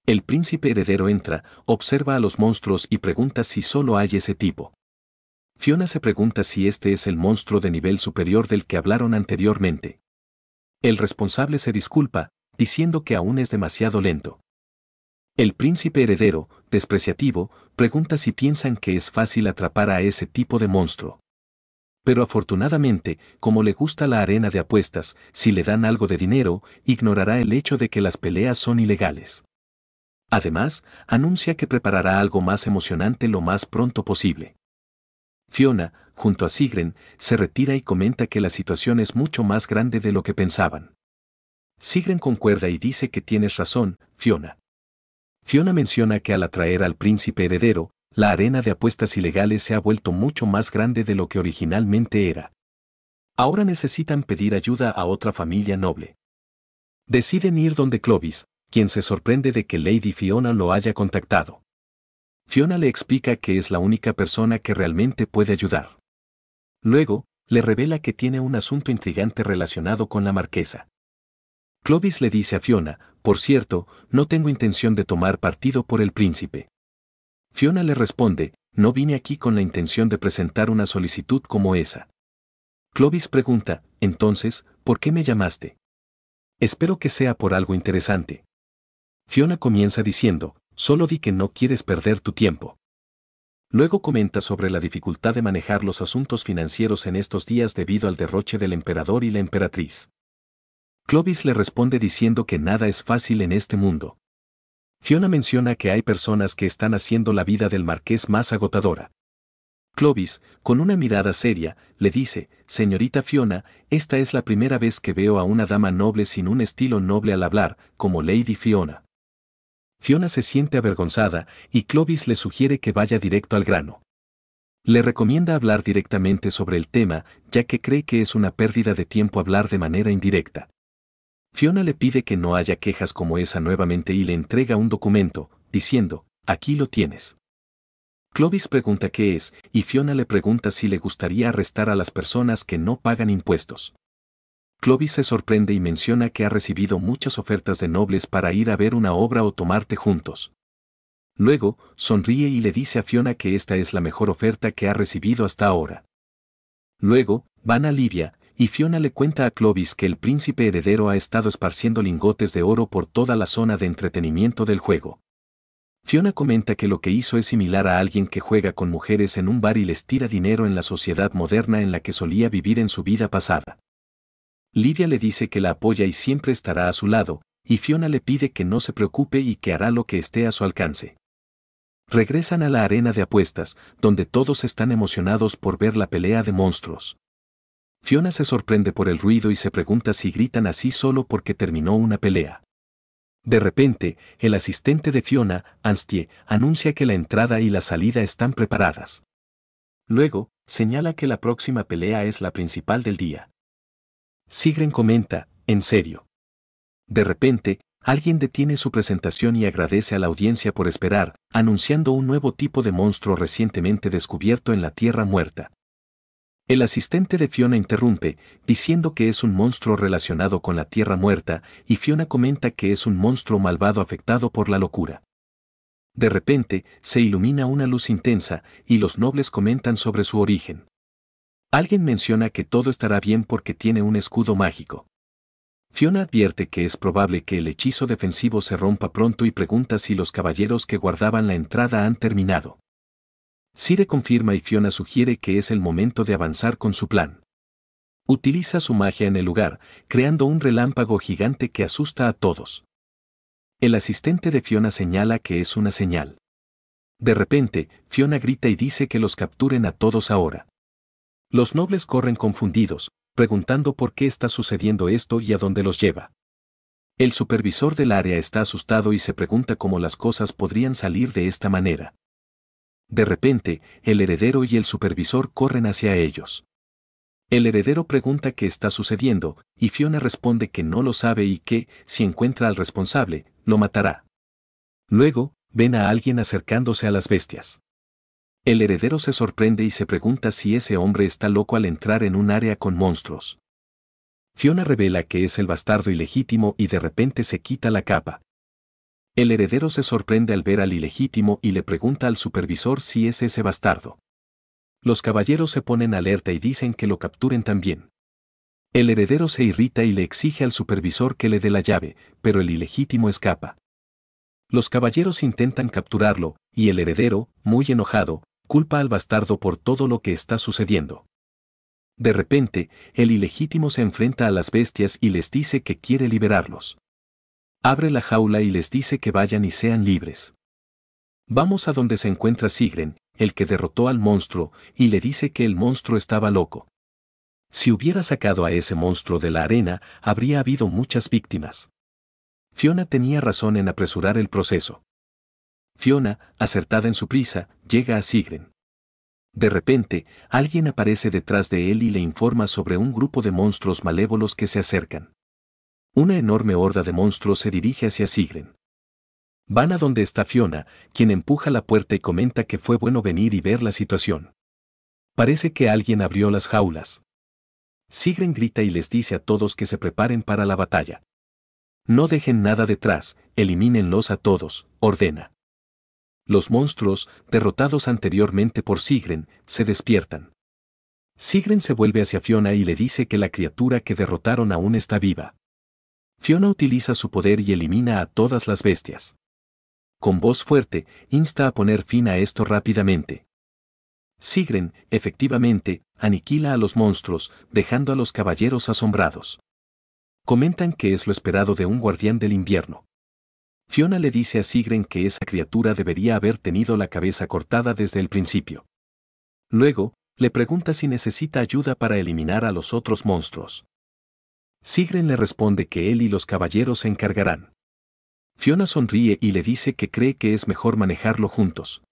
El príncipe heredero entra, observa a los monstruos y pregunta si solo hay ese tipo. Fiona se pregunta si este es el monstruo de nivel superior del que hablaron anteriormente. El responsable se disculpa, diciendo que aún es demasiado lento. El príncipe heredero, despreciativo, pregunta si piensan que es fácil atrapar a ese tipo de monstruo. Pero afortunadamente, como le gusta la arena de apuestas, si le dan algo de dinero, ignorará el hecho de que las peleas son ilegales. Además, anuncia que preparará algo más emocionante lo más pronto posible. Fiona, junto a Sigren, se retira y comenta que la situación es mucho más grande de lo que pensaban. Sigren concuerda y dice que tienes razón, Fiona. Fiona menciona que al atraer al príncipe heredero, la arena de apuestas ilegales se ha vuelto mucho más grande de lo que originalmente era. Ahora necesitan pedir ayuda a otra familia noble. Deciden ir donde Clovis, quien se sorprende de que Lady Fiona lo haya contactado. Fiona le explica que es la única persona que realmente puede ayudar. Luego, le revela que tiene un asunto intrigante relacionado con la marquesa. Clovis le dice a Fiona, por cierto, no tengo intención de tomar partido por el príncipe. Fiona le responde, no vine aquí con la intención de presentar una solicitud como esa. Clovis pregunta, entonces, ¿por qué me llamaste? Espero que sea por algo interesante. Fiona comienza diciendo, solo di que no quieres perder tu tiempo. Luego comenta sobre la dificultad de manejar los asuntos financieros en estos días debido al derroche del emperador y la emperatriz. Clovis le responde diciendo que nada es fácil en este mundo. Fiona menciona que hay personas que están haciendo la vida del marqués más agotadora. Clovis, con una mirada seria, le dice, Señorita Fiona, esta es la primera vez que veo a una dama noble sin un estilo noble al hablar, como Lady Fiona. Fiona se siente avergonzada y Clovis le sugiere que vaya directo al grano. Le recomienda hablar directamente sobre el tema, ya que cree que es una pérdida de tiempo hablar de manera indirecta. Fiona le pide que no haya quejas como esa nuevamente y le entrega un documento, diciendo, aquí lo tienes. Clovis pregunta qué es, y Fiona le pregunta si le gustaría arrestar a las personas que no pagan impuestos. Clovis se sorprende y menciona que ha recibido muchas ofertas de nobles para ir a ver una obra o tomarte juntos. Luego, sonríe y le dice a Fiona que esta es la mejor oferta que ha recibido hasta ahora. Luego, van a Libia, y Fiona le cuenta a Clovis que el príncipe heredero ha estado esparciendo lingotes de oro por toda la zona de entretenimiento del juego. Fiona comenta que lo que hizo es similar a alguien que juega con mujeres en un bar y les tira dinero en la sociedad moderna en la que solía vivir en su vida pasada. Livia le dice que la apoya y siempre estará a su lado, y Fiona le pide que no se preocupe y que hará lo que esté a su alcance. Regresan a la arena de apuestas, donde todos están emocionados por ver la pelea de monstruos. Fiona se sorprende por el ruido y se pregunta si gritan así solo porque terminó una pelea. De repente, el asistente de Fiona, Anstie, anuncia que la entrada y la salida están preparadas. Luego, señala que la próxima pelea es la principal del día. Sigren comenta, en serio. De repente, alguien detiene su presentación y agradece a la audiencia por esperar, anunciando un nuevo tipo de monstruo recientemente descubierto en la Tierra Muerta. El asistente de Fiona interrumpe, diciendo que es un monstruo relacionado con la Tierra Muerta, y Fiona comenta que es un monstruo malvado afectado por la locura. De repente, se ilumina una luz intensa, y los nobles comentan sobre su origen. Alguien menciona que todo estará bien porque tiene un escudo mágico. Fiona advierte que es probable que el hechizo defensivo se rompa pronto y pregunta si los caballeros que guardaban la entrada han terminado. Sire confirma y Fiona sugiere que es el momento de avanzar con su plan. Utiliza su magia en el lugar, creando un relámpago gigante que asusta a todos. El asistente de Fiona señala que es una señal. De repente, Fiona grita y dice que los capturen a todos ahora. Los nobles corren confundidos, preguntando por qué está sucediendo esto y a dónde los lleva. El supervisor del área está asustado y se pregunta cómo las cosas podrían salir de esta manera. De repente, el heredero y el supervisor corren hacia ellos. El heredero pregunta qué está sucediendo, y Fiona responde que no lo sabe y que, si encuentra al responsable, lo matará. Luego, ven a alguien acercándose a las bestias. El heredero se sorprende y se pregunta si ese hombre está loco al entrar en un área con monstruos. Fiona revela que es el bastardo ilegítimo y de repente se quita la capa. El heredero se sorprende al ver al ilegítimo y le pregunta al supervisor si es ese bastardo. Los caballeros se ponen alerta y dicen que lo capturen también. El heredero se irrita y le exige al supervisor que le dé la llave, pero el ilegítimo escapa. Los caballeros intentan capturarlo, y el heredero, muy enojado, culpa al bastardo por todo lo que está sucediendo. De repente, el ilegítimo se enfrenta a las bestias y les dice que quiere liberarlos. Abre la jaula y les dice que vayan y sean libres. Vamos a donde se encuentra Sigren, el que derrotó al monstruo, y le dice que el monstruo estaba loco. Si hubiera sacado a ese monstruo de la arena, habría habido muchas víctimas. Fiona tenía razón en apresurar el proceso. Fiona, acertada en su prisa, llega a Sigren. De repente, alguien aparece detrás de él y le informa sobre un grupo de monstruos malévolos que se acercan. Una enorme horda de monstruos se dirige hacia Sigren. Van a donde está Fiona, quien empuja la puerta y comenta que fue bueno venir y ver la situación. Parece que alguien abrió las jaulas. Sigren grita y les dice a todos que se preparen para la batalla. No dejen nada detrás, elimínenlos a todos, ordena los monstruos, derrotados anteriormente por Sigren, se despiertan. Sigren se vuelve hacia Fiona y le dice que la criatura que derrotaron aún está viva. Fiona utiliza su poder y elimina a todas las bestias. Con voz fuerte, insta a poner fin a esto rápidamente. Sigren, efectivamente, aniquila a los monstruos, dejando a los caballeros asombrados. Comentan que es lo esperado de un guardián del invierno. Fiona le dice a Sigren que esa criatura debería haber tenido la cabeza cortada desde el principio. Luego, le pregunta si necesita ayuda para eliminar a los otros monstruos. Sigren le responde que él y los caballeros se encargarán. Fiona sonríe y le dice que cree que es mejor manejarlo juntos.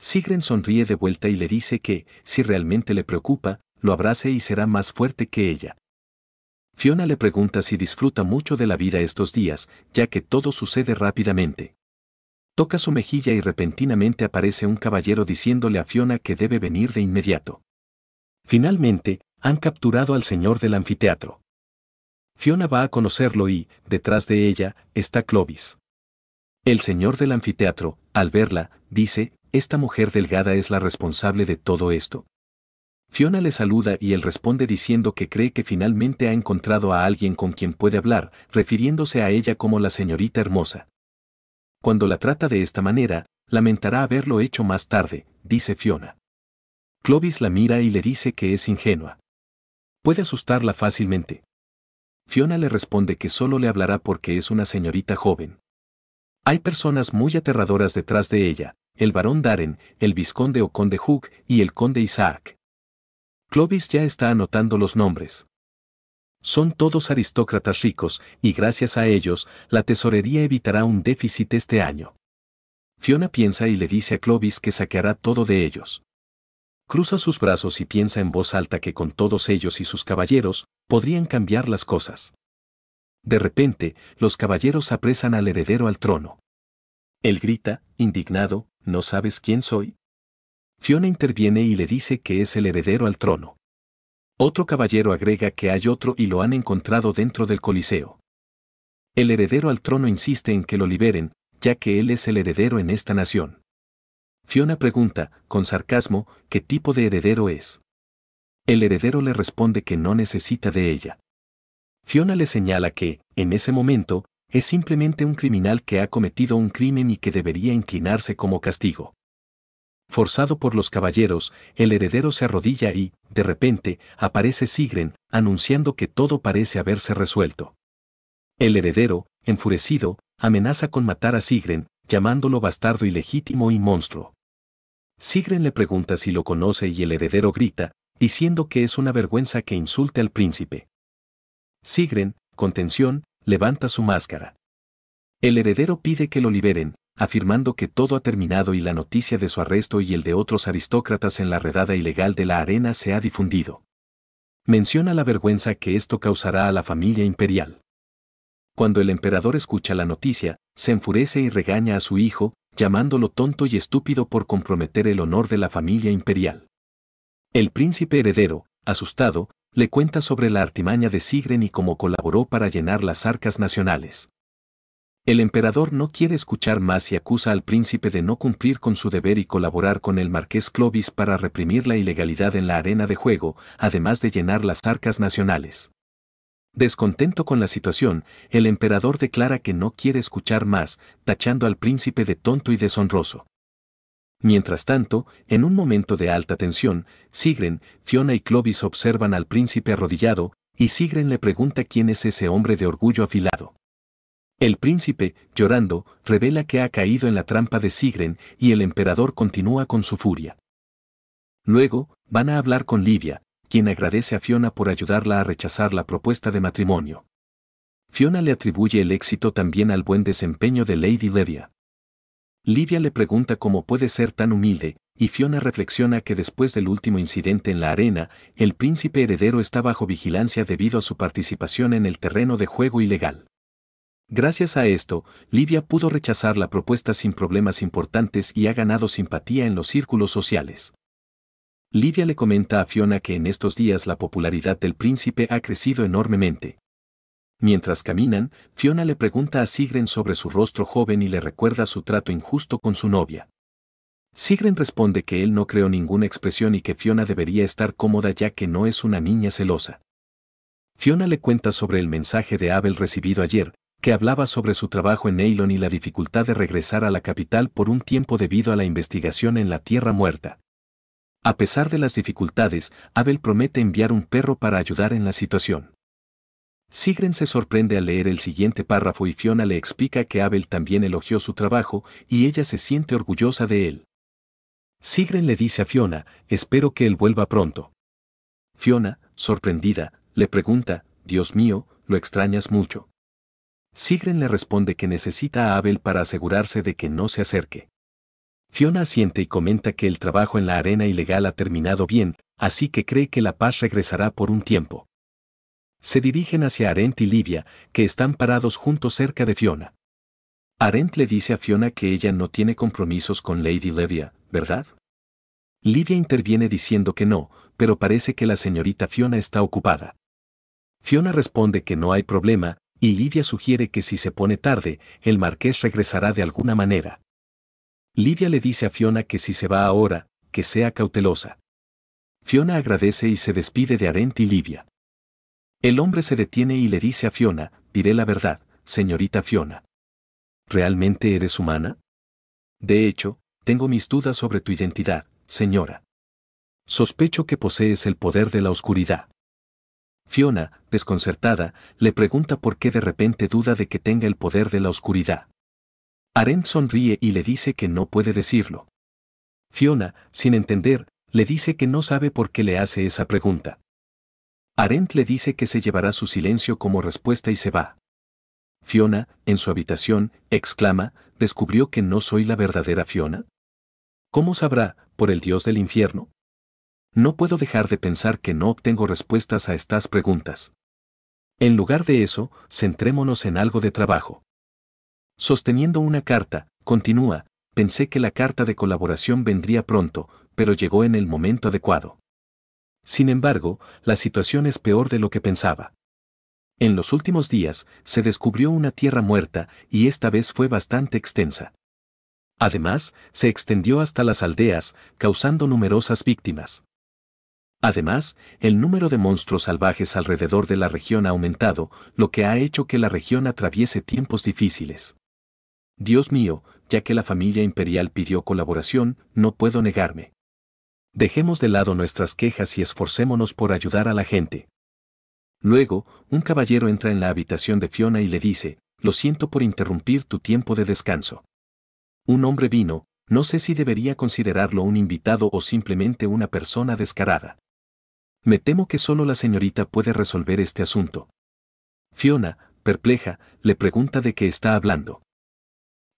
Sigren sonríe de vuelta y le dice que, si realmente le preocupa, lo abrace y será más fuerte que ella. Fiona le pregunta si disfruta mucho de la vida estos días, ya que todo sucede rápidamente. Toca su mejilla y repentinamente aparece un caballero diciéndole a Fiona que debe venir de inmediato. Finalmente, han capturado al señor del anfiteatro. Fiona va a conocerlo y, detrás de ella, está Clovis. El señor del anfiteatro, al verla, dice, esta mujer delgada es la responsable de todo esto. Fiona le saluda y él responde diciendo que cree que finalmente ha encontrado a alguien con quien puede hablar, refiriéndose a ella como la señorita hermosa. Cuando la trata de esta manera, lamentará haberlo hecho más tarde, dice Fiona. Clovis la mira y le dice que es ingenua. Puede asustarla fácilmente. Fiona le responde que solo le hablará porque es una señorita joven. Hay personas muy aterradoras detrás de ella, el barón Darren, el vizconde o conde Hook y el conde Isaac. Clovis ya está anotando los nombres. Son todos aristócratas ricos y gracias a ellos, la tesorería evitará un déficit este año. Fiona piensa y le dice a Clovis que saqueará todo de ellos. Cruza sus brazos y piensa en voz alta que con todos ellos y sus caballeros, podrían cambiar las cosas. De repente, los caballeros apresan al heredero al trono. Él grita, indignado, ¿no sabes quién soy? Fiona interviene y le dice que es el heredero al trono. Otro caballero agrega que hay otro y lo han encontrado dentro del Coliseo. El heredero al trono insiste en que lo liberen, ya que él es el heredero en esta nación. Fiona pregunta, con sarcasmo, qué tipo de heredero es. El heredero le responde que no necesita de ella. Fiona le señala que, en ese momento, es simplemente un criminal que ha cometido un crimen y que debería inclinarse como castigo. Forzado por los caballeros, el heredero se arrodilla y, de repente, aparece Sigren, anunciando que todo parece haberse resuelto. El heredero, enfurecido, amenaza con matar a Sigren, llamándolo bastardo ilegítimo y monstruo. Sigren le pregunta si lo conoce y el heredero grita, diciendo que es una vergüenza que insulte al príncipe. Sigren, con tensión, levanta su máscara. El heredero pide que lo liberen, afirmando que todo ha terminado y la noticia de su arresto y el de otros aristócratas en la redada ilegal de la arena se ha difundido. Menciona la vergüenza que esto causará a la familia imperial. Cuando el emperador escucha la noticia, se enfurece y regaña a su hijo, llamándolo tonto y estúpido por comprometer el honor de la familia imperial. El príncipe heredero, asustado, le cuenta sobre la artimaña de Sigren y cómo colaboró para llenar las arcas nacionales. El emperador no quiere escuchar más y acusa al príncipe de no cumplir con su deber y colaborar con el marqués Clovis para reprimir la ilegalidad en la arena de juego, además de llenar las arcas nacionales. Descontento con la situación, el emperador declara que no quiere escuchar más, tachando al príncipe de tonto y deshonroso. Mientras tanto, en un momento de alta tensión, Sigren, Fiona y Clovis observan al príncipe arrodillado, y Sigren le pregunta quién es ese hombre de orgullo afilado. El príncipe, llorando, revela que ha caído en la trampa de Sigren y el emperador continúa con su furia. Luego, van a hablar con Livia, quien agradece a Fiona por ayudarla a rechazar la propuesta de matrimonio. Fiona le atribuye el éxito también al buen desempeño de Lady Ledia. Livia le pregunta cómo puede ser tan humilde, y Fiona reflexiona que después del último incidente en la arena, el príncipe heredero está bajo vigilancia debido a su participación en el terreno de juego ilegal. Gracias a esto, Livia pudo rechazar la propuesta sin problemas importantes y ha ganado simpatía en los círculos sociales. Livia le comenta a Fiona que en estos días la popularidad del príncipe ha crecido enormemente. Mientras caminan, Fiona le pregunta a Sigren sobre su rostro joven y le recuerda su trato injusto con su novia. Sigren responde que él no creó ninguna expresión y que Fiona debería estar cómoda ya que no es una niña celosa. Fiona le cuenta sobre el mensaje de Abel recibido ayer, que hablaba sobre su trabajo en Elon y la dificultad de regresar a la capital por un tiempo debido a la investigación en la Tierra Muerta. A pesar de las dificultades, Abel promete enviar un perro para ayudar en la situación. Sigren se sorprende al leer el siguiente párrafo y Fiona le explica que Abel también elogió su trabajo y ella se siente orgullosa de él. Sigren le dice a Fiona, espero que él vuelva pronto. Fiona, sorprendida, le pregunta, Dios mío, lo extrañas mucho. Sigren le responde que necesita a Abel para asegurarse de que no se acerque. Fiona asiente y comenta que el trabajo en la arena ilegal ha terminado bien, así que cree que la paz regresará por un tiempo. Se dirigen hacia Arendt y Livia, que están parados juntos cerca de Fiona. Arendt le dice a Fiona que ella no tiene compromisos con Lady Livia, ¿verdad? Livia interviene diciendo que no, pero parece que la señorita Fiona está ocupada. Fiona responde que no hay problema, y Livia sugiere que si se pone tarde, el marqués regresará de alguna manera. Livia le dice a Fiona que si se va ahora, que sea cautelosa. Fiona agradece y se despide de Arenti y Livia. El hombre se detiene y le dice a Fiona, diré la verdad, señorita Fiona. ¿Realmente eres humana? De hecho, tengo mis dudas sobre tu identidad, señora. Sospecho que posees el poder de la oscuridad. Fiona, desconcertada, le pregunta por qué de repente duda de que tenga el poder de la oscuridad. Arendt sonríe y le dice que no puede decirlo. Fiona, sin entender, le dice que no sabe por qué le hace esa pregunta. Arendt le dice que se llevará su silencio como respuesta y se va. Fiona, en su habitación, exclama, ¿descubrió que no soy la verdadera Fiona? ¿Cómo sabrá, por el dios del infierno? no puedo dejar de pensar que no obtengo respuestas a estas preguntas. En lugar de eso, centrémonos en algo de trabajo. Sosteniendo una carta, continúa, pensé que la carta de colaboración vendría pronto, pero llegó en el momento adecuado. Sin embargo, la situación es peor de lo que pensaba. En los últimos días, se descubrió una tierra muerta y esta vez fue bastante extensa. Además, se extendió hasta las aldeas, causando numerosas víctimas. Además, el número de monstruos salvajes alrededor de la región ha aumentado, lo que ha hecho que la región atraviese tiempos difíciles. Dios mío, ya que la familia imperial pidió colaboración, no puedo negarme. Dejemos de lado nuestras quejas y esforcémonos por ayudar a la gente. Luego, un caballero entra en la habitación de Fiona y le dice, Lo siento por interrumpir tu tiempo de descanso. Un hombre vino, no sé si debería considerarlo un invitado o simplemente una persona descarada. Me temo que solo la señorita puede resolver este asunto. Fiona, perpleja, le pregunta de qué está hablando.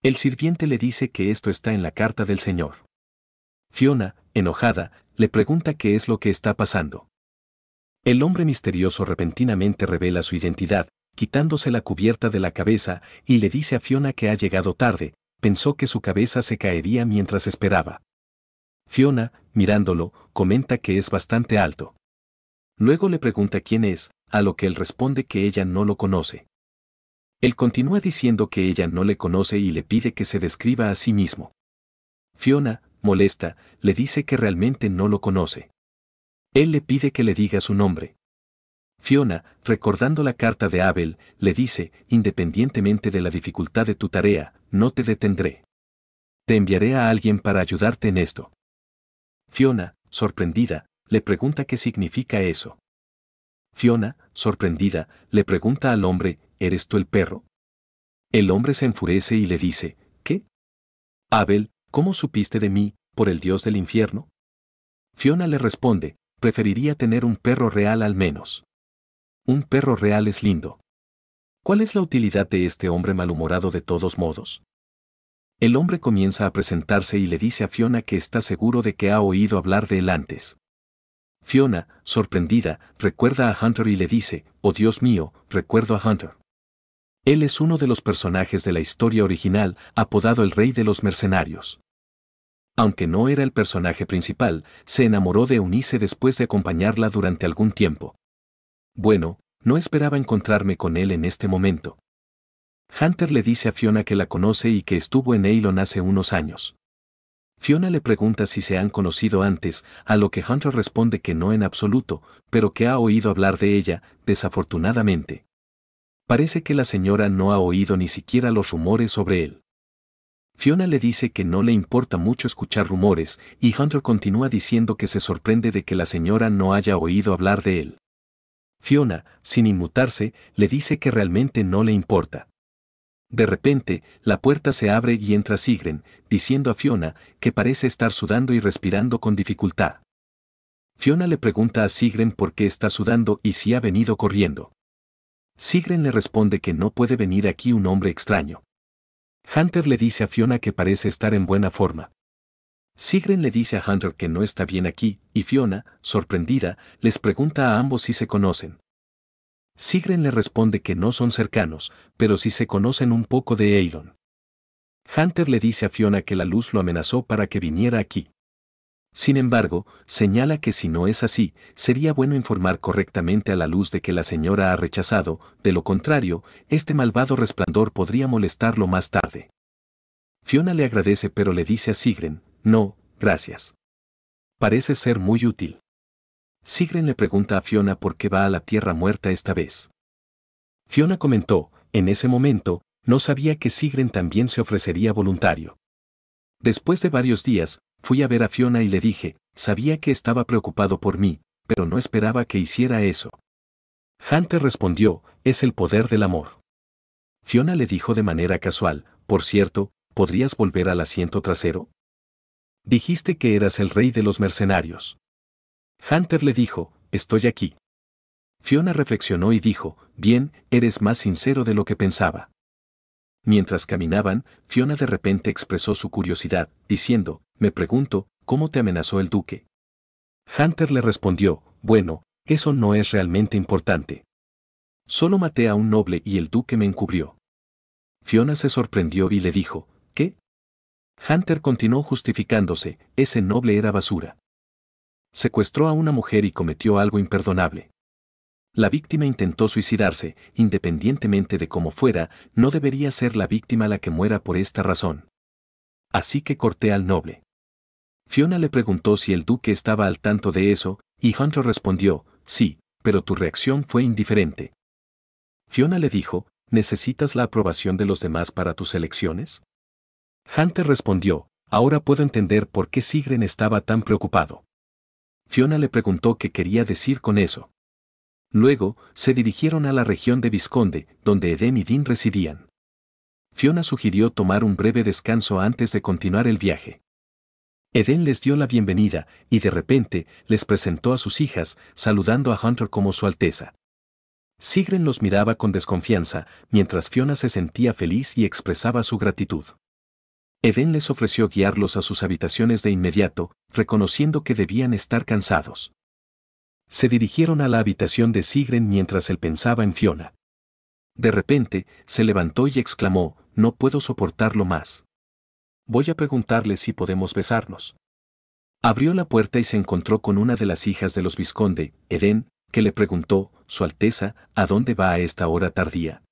El sirviente le dice que esto está en la carta del señor. Fiona, enojada, le pregunta qué es lo que está pasando. El hombre misterioso repentinamente revela su identidad, quitándose la cubierta de la cabeza, y le dice a Fiona que ha llegado tarde, pensó que su cabeza se caería mientras esperaba. Fiona, mirándolo, comenta que es bastante alto. Luego le pregunta quién es, a lo que él responde que ella no lo conoce. Él continúa diciendo que ella no le conoce y le pide que se describa a sí mismo. Fiona, molesta, le dice que realmente no lo conoce. Él le pide que le diga su nombre. Fiona, recordando la carta de Abel, le dice, independientemente de la dificultad de tu tarea, no te detendré. Te enviaré a alguien para ayudarte en esto. Fiona, sorprendida, le pregunta qué significa eso. Fiona, sorprendida, le pregunta al hombre, ¿eres tú el perro? El hombre se enfurece y le dice, ¿qué? Abel, ¿cómo supiste de mí, por el dios del infierno? Fiona le responde, preferiría tener un perro real al menos. Un perro real es lindo. ¿Cuál es la utilidad de este hombre malhumorado de todos modos? El hombre comienza a presentarse y le dice a Fiona que está seguro de que ha oído hablar de él antes. Fiona, sorprendida, recuerda a Hunter y le dice, Oh Dios mío, recuerdo a Hunter. Él es uno de los personajes de la historia original, apodado el Rey de los Mercenarios. Aunque no era el personaje principal, se enamoró de Eunice después de acompañarla durante algún tiempo. Bueno, no esperaba encontrarme con él en este momento. Hunter le dice a Fiona que la conoce y que estuvo en Elon hace unos años. Fiona le pregunta si se han conocido antes, a lo que Hunter responde que no en absoluto, pero que ha oído hablar de ella, desafortunadamente. Parece que la señora no ha oído ni siquiera los rumores sobre él. Fiona le dice que no le importa mucho escuchar rumores, y Hunter continúa diciendo que se sorprende de que la señora no haya oído hablar de él. Fiona, sin inmutarse, le dice que realmente no le importa. De repente, la puerta se abre y entra Sigren, diciendo a Fiona, que parece estar sudando y respirando con dificultad. Fiona le pregunta a Sigren por qué está sudando y si ha venido corriendo. Sigren le responde que no puede venir aquí un hombre extraño. Hunter le dice a Fiona que parece estar en buena forma. Sigren le dice a Hunter que no está bien aquí, y Fiona, sorprendida, les pregunta a ambos si se conocen. Sigren le responde que no son cercanos, pero sí se conocen un poco de Elon. Hunter le dice a Fiona que la luz lo amenazó para que viniera aquí. Sin embargo, señala que si no es así, sería bueno informar correctamente a la luz de que la señora ha rechazado, de lo contrario, este malvado resplandor podría molestarlo más tarde. Fiona le agradece pero le dice a Sigren, no, gracias. Parece ser muy útil. Sigren le pregunta a Fiona por qué va a la Tierra Muerta esta vez. Fiona comentó, en ese momento, no sabía que Sigren también se ofrecería voluntario. Después de varios días, fui a ver a Fiona y le dije, sabía que estaba preocupado por mí, pero no esperaba que hiciera eso. Hunter respondió, es el poder del amor. Fiona le dijo de manera casual, por cierto, ¿podrías volver al asiento trasero? Dijiste que eras el rey de los mercenarios. Hunter le dijo, estoy aquí. Fiona reflexionó y dijo, bien, eres más sincero de lo que pensaba. Mientras caminaban, Fiona de repente expresó su curiosidad, diciendo, me pregunto, ¿cómo te amenazó el duque? Hunter le respondió, bueno, eso no es realmente importante. Solo maté a un noble y el duque me encubrió. Fiona se sorprendió y le dijo, ¿qué? Hunter continuó justificándose, ese noble era basura. Secuestró a una mujer y cometió algo imperdonable. La víctima intentó suicidarse, independientemente de cómo fuera, no debería ser la víctima la que muera por esta razón. Así que corté al noble. Fiona le preguntó si el duque estaba al tanto de eso, y Hunter respondió, sí, pero tu reacción fue indiferente. Fiona le dijo, ¿necesitas la aprobación de los demás para tus elecciones? Hunter respondió, ahora puedo entender por qué Sigren estaba tan preocupado. Fiona le preguntó qué quería decir con eso. Luego, se dirigieron a la región de Visconde, donde Eden y Dean residían. Fiona sugirió tomar un breve descanso antes de continuar el viaje. Eden les dio la bienvenida y de repente les presentó a sus hijas, saludando a Hunter como Su Alteza. Sigren los miraba con desconfianza, mientras Fiona se sentía feliz y expresaba su gratitud. Edén les ofreció guiarlos a sus habitaciones de inmediato, reconociendo que debían estar cansados. Se dirigieron a la habitación de Sigren mientras él pensaba en Fiona. De repente, se levantó y exclamó, no puedo soportarlo más. Voy a preguntarle si podemos besarnos. Abrió la puerta y se encontró con una de las hijas de los Visconde, Edén, que le preguntó, Su Alteza, ¿a dónde va a esta hora tardía?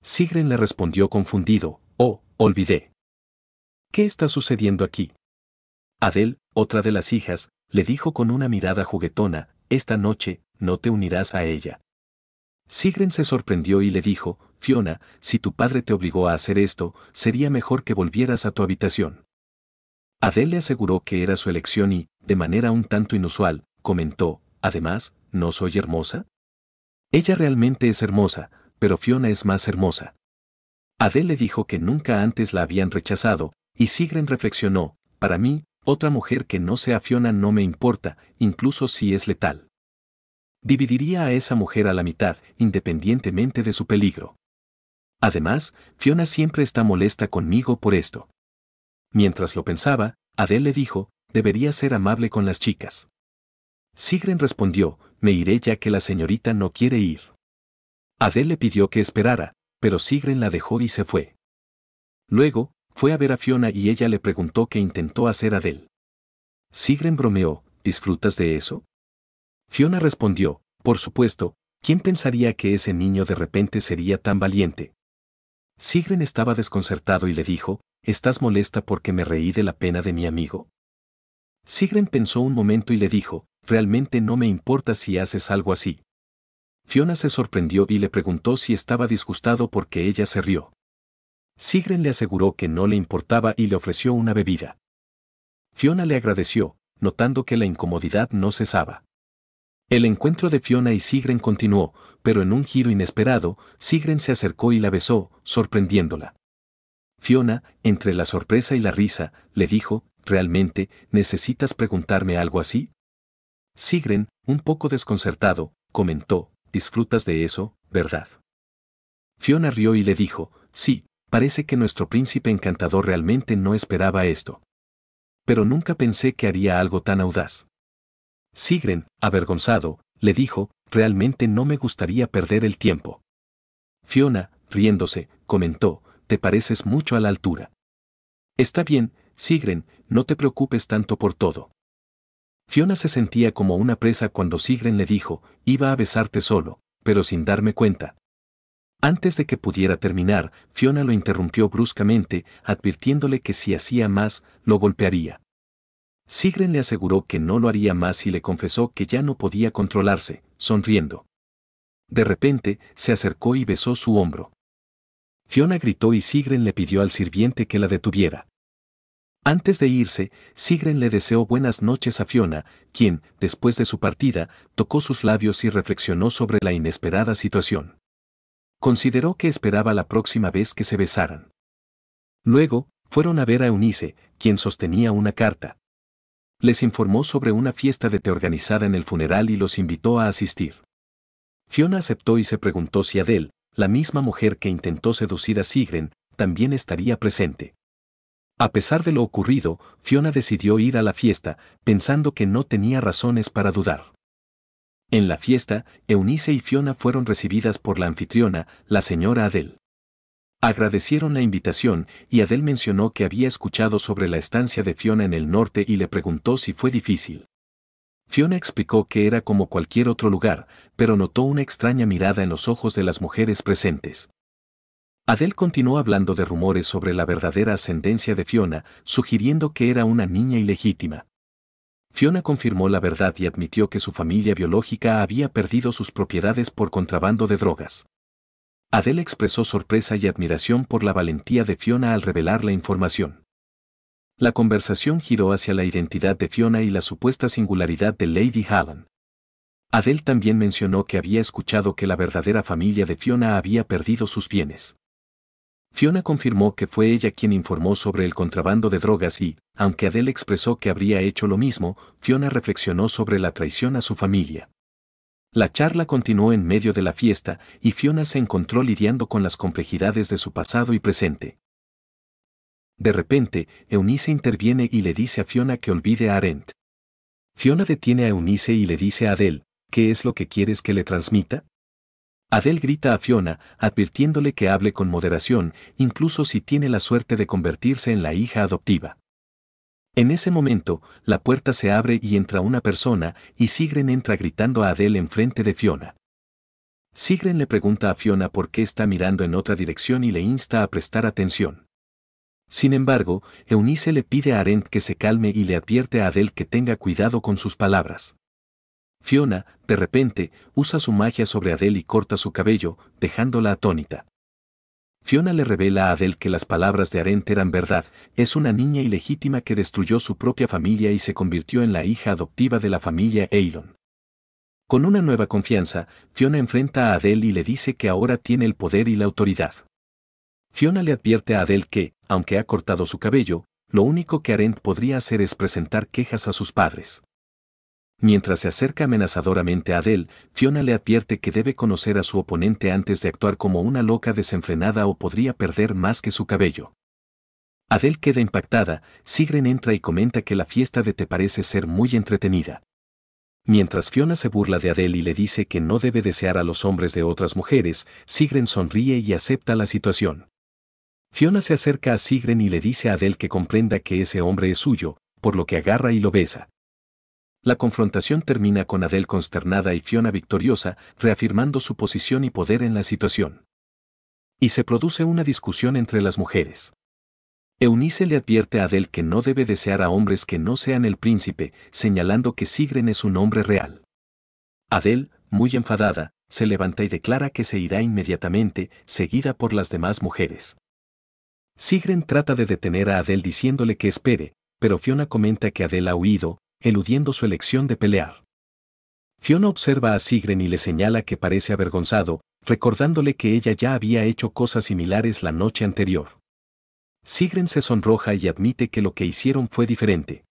Sigren le respondió confundido, oh, olvidé. ¿Qué está sucediendo aquí? Adele, otra de las hijas, le dijo con una mirada juguetona, esta noche, no te unirás a ella. Sigren se sorprendió y le dijo, Fiona, si tu padre te obligó a hacer esto, sería mejor que volvieras a tu habitación. Adele le aseguró que era su elección y, de manera un tanto inusual, comentó, además, ¿no soy hermosa? Ella realmente es hermosa, pero Fiona es más hermosa. Adele le dijo que nunca antes la habían rechazado, y Sigren reflexionó, para mí, otra mujer que no sea Fiona no me importa, incluso si es letal. Dividiría a esa mujer a la mitad, independientemente de su peligro. Además, Fiona siempre está molesta conmigo por esto. Mientras lo pensaba, Adele le dijo, debería ser amable con las chicas. Sigren respondió, me iré ya que la señorita no quiere ir. Adele le pidió que esperara, pero Sigren la dejó y se fue. Luego, fue a ver a Fiona y ella le preguntó qué intentó hacer a Adele. Sigren bromeó, ¿disfrutas de eso? Fiona respondió, por supuesto, ¿quién pensaría que ese niño de repente sería tan valiente? Sigren estaba desconcertado y le dijo, ¿estás molesta porque me reí de la pena de mi amigo? Sigren pensó un momento y le dijo, realmente no me importa si haces algo así. Fiona se sorprendió y le preguntó si estaba disgustado porque ella se rió. Sigren le aseguró que no le importaba y le ofreció una bebida. Fiona le agradeció, notando que la incomodidad no cesaba. El encuentro de Fiona y Sigren continuó, pero en un giro inesperado, Sigren se acercó y la besó, sorprendiéndola. Fiona, entre la sorpresa y la risa, le dijo, ¿realmente necesitas preguntarme algo así? Sigren, un poco desconcertado, comentó, ¿disfrutas de eso, verdad? Fiona rió y le dijo, sí, Parece que nuestro príncipe encantador realmente no esperaba esto. Pero nunca pensé que haría algo tan audaz. Sigren, avergonzado, le dijo, realmente no me gustaría perder el tiempo. Fiona, riéndose, comentó, te pareces mucho a la altura. Está bien, Sigren, no te preocupes tanto por todo. Fiona se sentía como una presa cuando Sigren le dijo, iba a besarte solo, pero sin darme cuenta, antes de que pudiera terminar, Fiona lo interrumpió bruscamente, advirtiéndole que si hacía más, lo golpearía. Sigren le aseguró que no lo haría más y le confesó que ya no podía controlarse, sonriendo. De repente, se acercó y besó su hombro. Fiona gritó y Sigren le pidió al sirviente que la detuviera. Antes de irse, Sigren le deseó buenas noches a Fiona, quien, después de su partida, tocó sus labios y reflexionó sobre la inesperada situación. Consideró que esperaba la próxima vez que se besaran. Luego, fueron a ver a Eunice, quien sostenía una carta. Les informó sobre una fiesta de te organizada en el funeral y los invitó a asistir. Fiona aceptó y se preguntó si Adele, la misma mujer que intentó seducir a Sigren, también estaría presente. A pesar de lo ocurrido, Fiona decidió ir a la fiesta, pensando que no tenía razones para dudar. En la fiesta, Eunice y Fiona fueron recibidas por la anfitriona, la señora Adel. Agradecieron la invitación y Adel mencionó que había escuchado sobre la estancia de Fiona en el norte y le preguntó si fue difícil. Fiona explicó que era como cualquier otro lugar, pero notó una extraña mirada en los ojos de las mujeres presentes. Adel continuó hablando de rumores sobre la verdadera ascendencia de Fiona, sugiriendo que era una niña ilegítima. Fiona confirmó la verdad y admitió que su familia biológica había perdido sus propiedades por contrabando de drogas. Adele expresó sorpresa y admiración por la valentía de Fiona al revelar la información. La conversación giró hacia la identidad de Fiona y la supuesta singularidad de Lady Halland. Adele también mencionó que había escuchado que la verdadera familia de Fiona había perdido sus bienes. Fiona confirmó que fue ella quien informó sobre el contrabando de drogas y, aunque Adele expresó que habría hecho lo mismo, Fiona reflexionó sobre la traición a su familia. La charla continuó en medio de la fiesta y Fiona se encontró lidiando con las complejidades de su pasado y presente. De repente, Eunice interviene y le dice a Fiona que olvide a Arendt. Fiona detiene a Eunice y le dice a Adele, ¿qué es lo que quieres que le transmita? Adele grita a Fiona, advirtiéndole que hable con moderación, incluso si tiene la suerte de convertirse en la hija adoptiva. En ese momento, la puerta se abre y entra una persona, y Sigren entra gritando a Adele enfrente de Fiona. Sigren le pregunta a Fiona por qué está mirando en otra dirección y le insta a prestar atención. Sin embargo, Eunice le pide a Arendt que se calme y le advierte a Adele que tenga cuidado con sus palabras. Fiona, de repente, usa su magia sobre Adel y corta su cabello, dejándola atónita. Fiona le revela a Adele que las palabras de Arendt eran verdad, es una niña ilegítima que destruyó su propia familia y se convirtió en la hija adoptiva de la familia Eilon. Con una nueva confianza, Fiona enfrenta a Adele y le dice que ahora tiene el poder y la autoridad. Fiona le advierte a Adele que, aunque ha cortado su cabello, lo único que Arendt podría hacer es presentar quejas a sus padres. Mientras se acerca amenazadoramente a Adele, Fiona le advierte que debe conocer a su oponente antes de actuar como una loca desenfrenada o podría perder más que su cabello. Adele queda impactada, Sigren entra y comenta que la fiesta de te parece ser muy entretenida. Mientras Fiona se burla de Adele y le dice que no debe desear a los hombres de otras mujeres, Sigren sonríe y acepta la situación. Fiona se acerca a Sigren y le dice a Adele que comprenda que ese hombre es suyo, por lo que agarra y lo besa. La confrontación termina con Adele consternada y Fiona victoriosa, reafirmando su posición y poder en la situación. Y se produce una discusión entre las mujeres. Eunice le advierte a Adel que no debe desear a hombres que no sean el príncipe, señalando que Sigren es un hombre real. Adele, muy enfadada, se levanta y declara que se irá inmediatamente, seguida por las demás mujeres. Sigren trata de detener a Adel diciéndole que espere, pero Fiona comenta que Adele ha huido, eludiendo su elección de pelear. Fiona observa a Sigren y le señala que parece avergonzado, recordándole que ella ya había hecho cosas similares la noche anterior. Sigren se sonroja y admite que lo que hicieron fue diferente.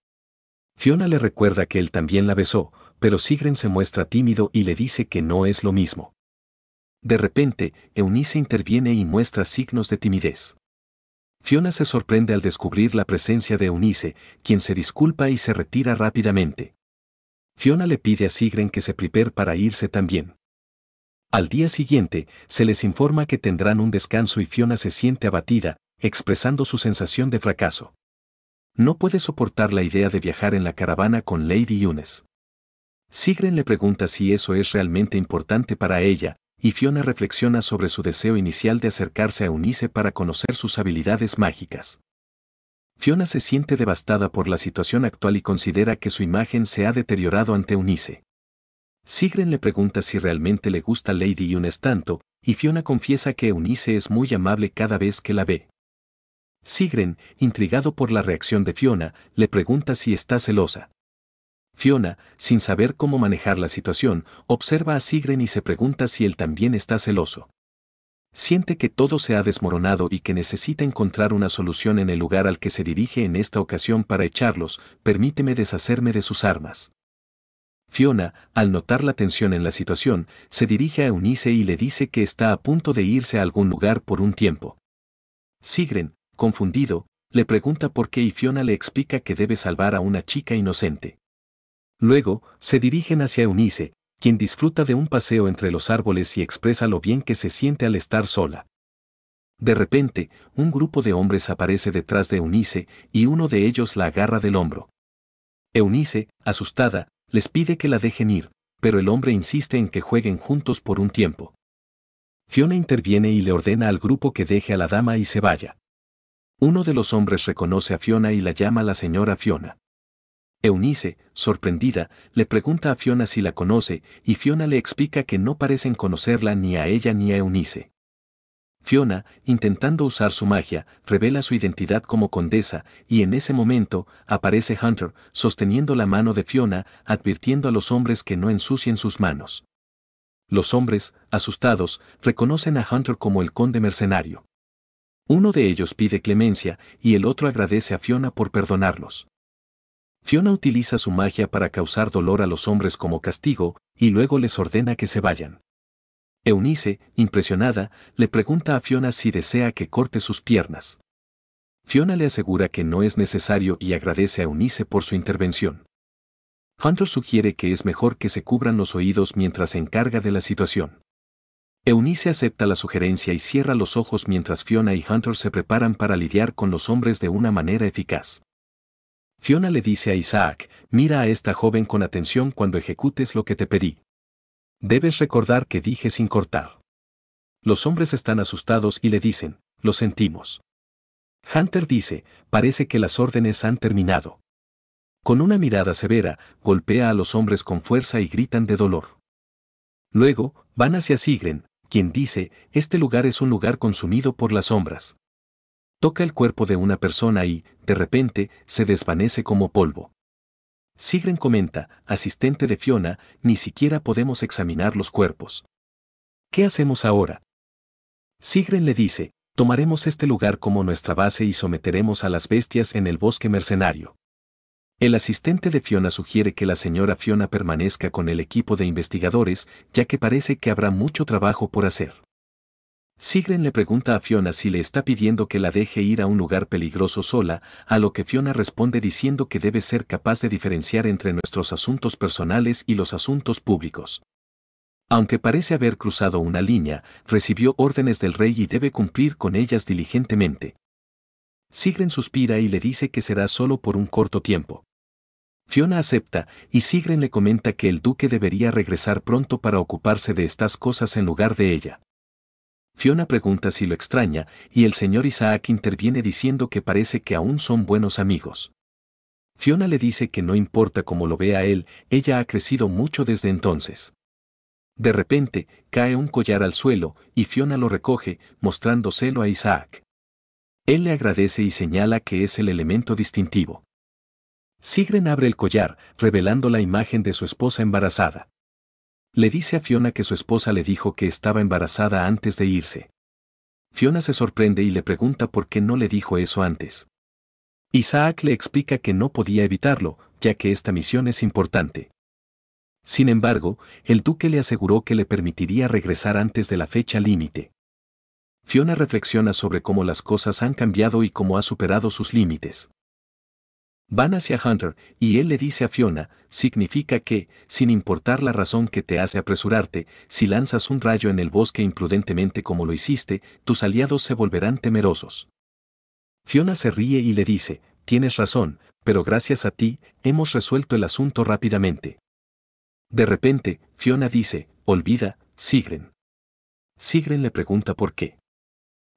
Fiona le recuerda que él también la besó, pero Sigren se muestra tímido y le dice que no es lo mismo. De repente, Eunice interviene y muestra signos de timidez. Fiona se sorprende al descubrir la presencia de Eunice, quien se disculpa y se retira rápidamente. Fiona le pide a Sigren que se prepare para irse también. Al día siguiente, se les informa que tendrán un descanso y Fiona se siente abatida, expresando su sensación de fracaso. No puede soportar la idea de viajar en la caravana con Lady Yunes. Sigren le pregunta si eso es realmente importante para ella, y Fiona reflexiona sobre su deseo inicial de acercarse a Unice para conocer sus habilidades mágicas. Fiona se siente devastada por la situación actual y considera que su imagen se ha deteriorado ante Unice. Sigren le pregunta si realmente le gusta Lady Unice tanto, y Fiona confiesa que Unice es muy amable cada vez que la ve. Sigren, intrigado por la reacción de Fiona, le pregunta si está celosa. Fiona, sin saber cómo manejar la situación, observa a Sigren y se pregunta si él también está celoso. Siente que todo se ha desmoronado y que necesita encontrar una solución en el lugar al que se dirige en esta ocasión para echarlos, permíteme deshacerme de sus armas. Fiona, al notar la tensión en la situación, se dirige a Eunice y le dice que está a punto de irse a algún lugar por un tiempo. Sigren, confundido, le pregunta por qué y Fiona le explica que debe salvar a una chica inocente. Luego, se dirigen hacia Eunice, quien disfruta de un paseo entre los árboles y expresa lo bien que se siente al estar sola. De repente, un grupo de hombres aparece detrás de Eunice y uno de ellos la agarra del hombro. Eunice, asustada, les pide que la dejen ir, pero el hombre insiste en que jueguen juntos por un tiempo. Fiona interviene y le ordena al grupo que deje a la dama y se vaya. Uno de los hombres reconoce a Fiona y la llama la señora Fiona. Eunice, sorprendida, le pregunta a Fiona si la conoce y Fiona le explica que no parecen conocerla ni a ella ni a Eunice. Fiona, intentando usar su magia, revela su identidad como condesa y en ese momento aparece Hunter sosteniendo la mano de Fiona, advirtiendo a los hombres que no ensucien sus manos. Los hombres, asustados, reconocen a Hunter como el conde mercenario. Uno de ellos pide clemencia y el otro agradece a Fiona por perdonarlos. Fiona utiliza su magia para causar dolor a los hombres como castigo y luego les ordena que se vayan. Eunice, impresionada, le pregunta a Fiona si desea que corte sus piernas. Fiona le asegura que no es necesario y agradece a Eunice por su intervención. Hunter sugiere que es mejor que se cubran los oídos mientras se encarga de la situación. Eunice acepta la sugerencia y cierra los ojos mientras Fiona y Hunter se preparan para lidiar con los hombres de una manera eficaz. Fiona le dice a Isaac, mira a esta joven con atención cuando ejecutes lo que te pedí. Debes recordar que dije sin cortar. Los hombres están asustados y le dicen, lo sentimos. Hunter dice, parece que las órdenes han terminado. Con una mirada severa, golpea a los hombres con fuerza y gritan de dolor. Luego, van hacia Sigren, quien dice, este lugar es un lugar consumido por las sombras toca el cuerpo de una persona y, de repente, se desvanece como polvo. Sigren comenta, asistente de Fiona, ni siquiera podemos examinar los cuerpos. ¿Qué hacemos ahora? Sigren le dice, tomaremos este lugar como nuestra base y someteremos a las bestias en el bosque mercenario. El asistente de Fiona sugiere que la señora Fiona permanezca con el equipo de investigadores, ya que parece que habrá mucho trabajo por hacer. Sigren le pregunta a Fiona si le está pidiendo que la deje ir a un lugar peligroso sola, a lo que Fiona responde diciendo que debe ser capaz de diferenciar entre nuestros asuntos personales y los asuntos públicos. Aunque parece haber cruzado una línea, recibió órdenes del rey y debe cumplir con ellas diligentemente. Sigren suspira y le dice que será solo por un corto tiempo. Fiona acepta, y Sigren le comenta que el duque debería regresar pronto para ocuparse de estas cosas en lugar de ella. Fiona pregunta si lo extraña y el señor Isaac interviene diciendo que parece que aún son buenos amigos. Fiona le dice que no importa cómo lo vea él, ella ha crecido mucho desde entonces. De repente, cae un collar al suelo y Fiona lo recoge, mostrándoselo a Isaac. Él le agradece y señala que es el elemento distintivo. Sigren abre el collar, revelando la imagen de su esposa embarazada. Le dice a Fiona que su esposa le dijo que estaba embarazada antes de irse. Fiona se sorprende y le pregunta por qué no le dijo eso antes. Isaac le explica que no podía evitarlo, ya que esta misión es importante. Sin embargo, el duque le aseguró que le permitiría regresar antes de la fecha límite. Fiona reflexiona sobre cómo las cosas han cambiado y cómo ha superado sus límites. Van hacia Hunter y él le dice a Fiona, significa que, sin importar la razón que te hace apresurarte, si lanzas un rayo en el bosque imprudentemente como lo hiciste, tus aliados se volverán temerosos. Fiona se ríe y le dice, tienes razón, pero gracias a ti, hemos resuelto el asunto rápidamente. De repente, Fiona dice, olvida, Sigren. Sigren le pregunta por qué.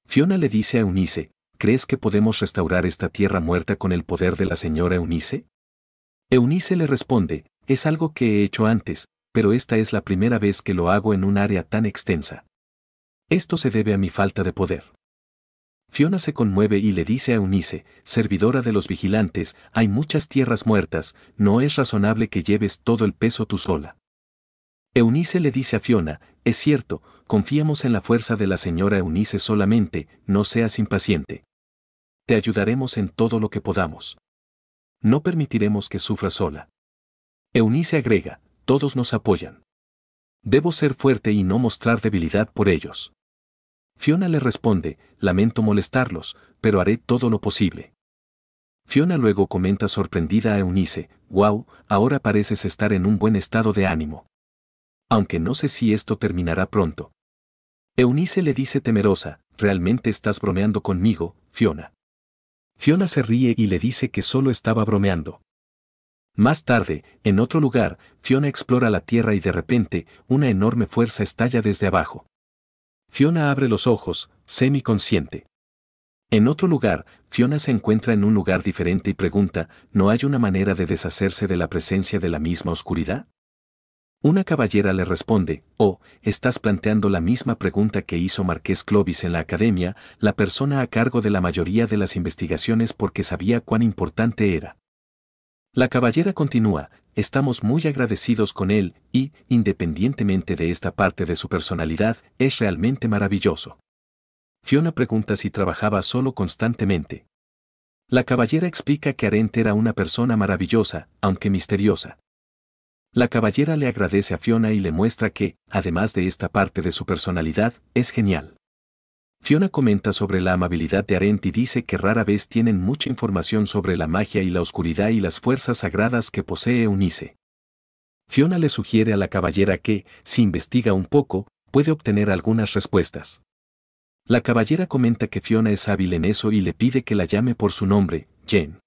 Fiona le dice a Eunice, ¿crees que podemos restaurar esta tierra muerta con el poder de la señora Eunice? Eunice le responde, es algo que he hecho antes, pero esta es la primera vez que lo hago en un área tan extensa. Esto se debe a mi falta de poder. Fiona se conmueve y le dice a Eunice, servidora de los vigilantes, hay muchas tierras muertas, no es razonable que lleves todo el peso tú sola. Eunice le dice a Fiona, es cierto, confiamos en la fuerza de la señora Eunice solamente, no seas impaciente. Te ayudaremos en todo lo que podamos. No permitiremos que sufra sola. Eunice agrega, todos nos apoyan. Debo ser fuerte y no mostrar debilidad por ellos. Fiona le responde, lamento molestarlos, pero haré todo lo posible. Fiona luego comenta sorprendida a Eunice, wow, ahora pareces estar en un buen estado de ánimo aunque no sé si esto terminará pronto. Eunice le dice temerosa, realmente estás bromeando conmigo, Fiona. Fiona se ríe y le dice que solo estaba bromeando. Más tarde, en otro lugar, Fiona explora la tierra y de repente, una enorme fuerza estalla desde abajo. Fiona abre los ojos, semiconsciente. En otro lugar, Fiona se encuentra en un lugar diferente y pregunta, ¿no hay una manera de deshacerse de la presencia de la misma oscuridad? Una caballera le responde, oh, estás planteando la misma pregunta que hizo Marqués Clovis en la academia, la persona a cargo de la mayoría de las investigaciones porque sabía cuán importante era. La caballera continúa, estamos muy agradecidos con él y, independientemente de esta parte de su personalidad, es realmente maravilloso. Fiona pregunta si trabajaba solo constantemente. La caballera explica que Arendt era una persona maravillosa, aunque misteriosa. La caballera le agradece a Fiona y le muestra que, además de esta parte de su personalidad, es genial. Fiona comenta sobre la amabilidad de Arendt y dice que rara vez tienen mucha información sobre la magia y la oscuridad y las fuerzas sagradas que posee Unice. Fiona le sugiere a la caballera que, si investiga un poco, puede obtener algunas respuestas. La caballera comenta que Fiona es hábil en eso y le pide que la llame por su nombre, Jen.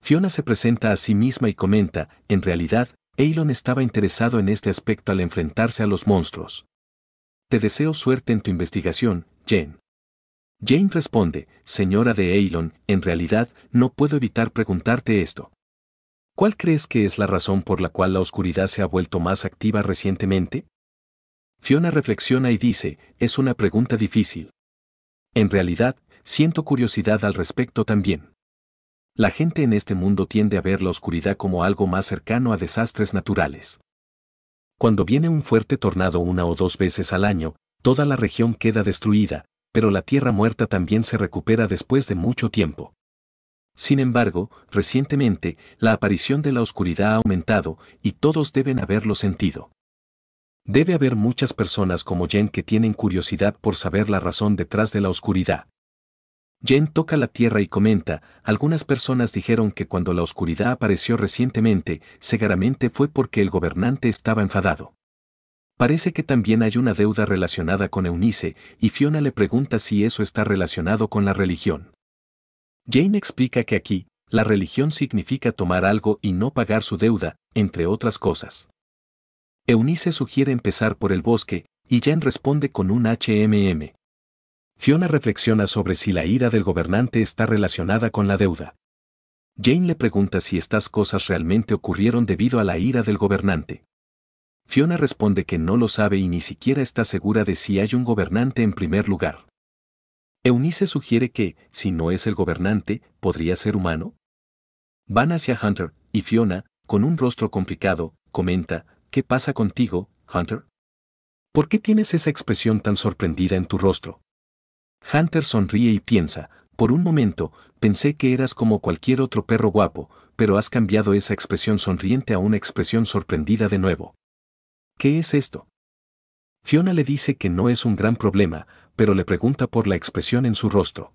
Fiona se presenta a sí misma y comenta, en realidad, Elon estaba interesado en este aspecto al enfrentarse a los monstruos. Te deseo suerte en tu investigación, Jane. Jane responde, señora de Elon, en realidad no puedo evitar preguntarte esto. ¿Cuál crees que es la razón por la cual la oscuridad se ha vuelto más activa recientemente? Fiona reflexiona y dice, es una pregunta difícil. En realidad, siento curiosidad al respecto también. La gente en este mundo tiende a ver la oscuridad como algo más cercano a desastres naturales. Cuando viene un fuerte tornado una o dos veces al año, toda la región queda destruida, pero la Tierra Muerta también se recupera después de mucho tiempo. Sin embargo, recientemente, la aparición de la oscuridad ha aumentado y todos deben haberlo sentido. Debe haber muchas personas como Jen que tienen curiosidad por saber la razón detrás de la oscuridad. Jane toca la tierra y comenta, algunas personas dijeron que cuando la oscuridad apareció recientemente, seguramente fue porque el gobernante estaba enfadado. Parece que también hay una deuda relacionada con Eunice, y Fiona le pregunta si eso está relacionado con la religión. Jane explica que aquí, la religión significa tomar algo y no pagar su deuda, entre otras cosas. Eunice sugiere empezar por el bosque, y Jane responde con un HMM. Fiona reflexiona sobre si la ira del gobernante está relacionada con la deuda. Jane le pregunta si estas cosas realmente ocurrieron debido a la ira del gobernante. Fiona responde que no lo sabe y ni siquiera está segura de si hay un gobernante en primer lugar. Eunice sugiere que, si no es el gobernante, podría ser humano. Van hacia Hunter, y Fiona, con un rostro complicado, comenta, ¿qué pasa contigo, Hunter? ¿Por qué tienes esa expresión tan sorprendida en tu rostro? Hunter sonríe y piensa, por un momento, pensé que eras como cualquier otro perro guapo, pero has cambiado esa expresión sonriente a una expresión sorprendida de nuevo. ¿Qué es esto? Fiona le dice que no es un gran problema, pero le pregunta por la expresión en su rostro.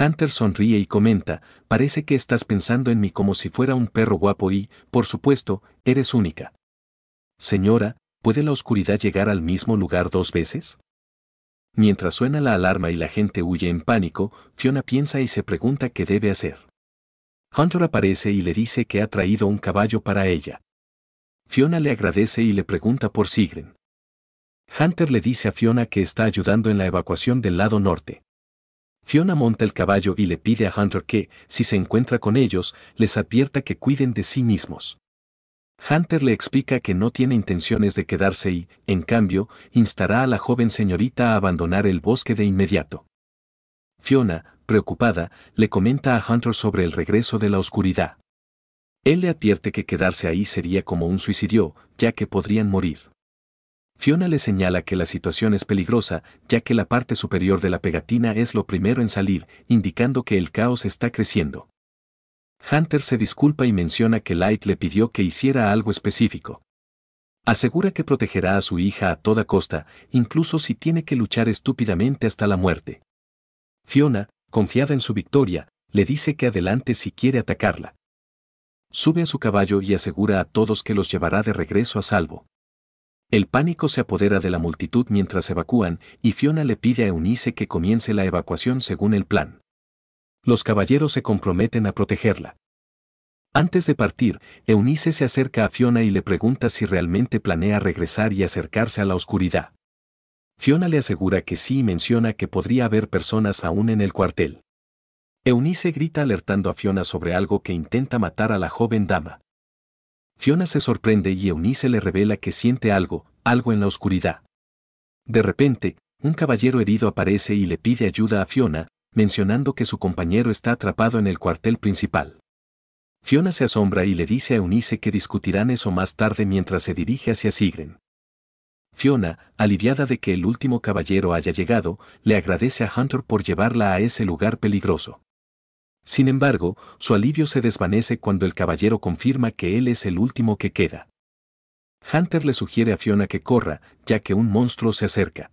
Hunter sonríe y comenta, parece que estás pensando en mí como si fuera un perro guapo y, por supuesto, eres única. Señora, ¿puede la oscuridad llegar al mismo lugar dos veces? Mientras suena la alarma y la gente huye en pánico, Fiona piensa y se pregunta qué debe hacer. Hunter aparece y le dice que ha traído un caballo para ella. Fiona le agradece y le pregunta por Sigren. Hunter le dice a Fiona que está ayudando en la evacuación del lado norte. Fiona monta el caballo y le pide a Hunter que, si se encuentra con ellos, les advierta que cuiden de sí mismos. Hunter le explica que no tiene intenciones de quedarse y, en cambio, instará a la joven señorita a abandonar el bosque de inmediato. Fiona, preocupada, le comenta a Hunter sobre el regreso de la oscuridad. Él le advierte que quedarse ahí sería como un suicidio, ya que podrían morir. Fiona le señala que la situación es peligrosa, ya que la parte superior de la pegatina es lo primero en salir, indicando que el caos está creciendo. Hunter se disculpa y menciona que Light le pidió que hiciera algo específico. Asegura que protegerá a su hija a toda costa, incluso si tiene que luchar estúpidamente hasta la muerte. Fiona, confiada en su victoria, le dice que adelante si quiere atacarla. Sube a su caballo y asegura a todos que los llevará de regreso a salvo. El pánico se apodera de la multitud mientras evacúan y Fiona le pide a Eunice que comience la evacuación según el plan los caballeros se comprometen a protegerla. Antes de partir, Eunice se acerca a Fiona y le pregunta si realmente planea regresar y acercarse a la oscuridad. Fiona le asegura que sí y menciona que podría haber personas aún en el cuartel. Eunice grita alertando a Fiona sobre algo que intenta matar a la joven dama. Fiona se sorprende y Eunice le revela que siente algo, algo en la oscuridad. De repente, un caballero herido aparece y le pide ayuda a Fiona, mencionando que su compañero está atrapado en el cuartel principal. Fiona se asombra y le dice a Eunice que discutirán eso más tarde mientras se dirige hacia Sigren. Fiona, aliviada de que el último caballero haya llegado, le agradece a Hunter por llevarla a ese lugar peligroso. Sin embargo, su alivio se desvanece cuando el caballero confirma que él es el último que queda. Hunter le sugiere a Fiona que corra, ya que un monstruo se acerca.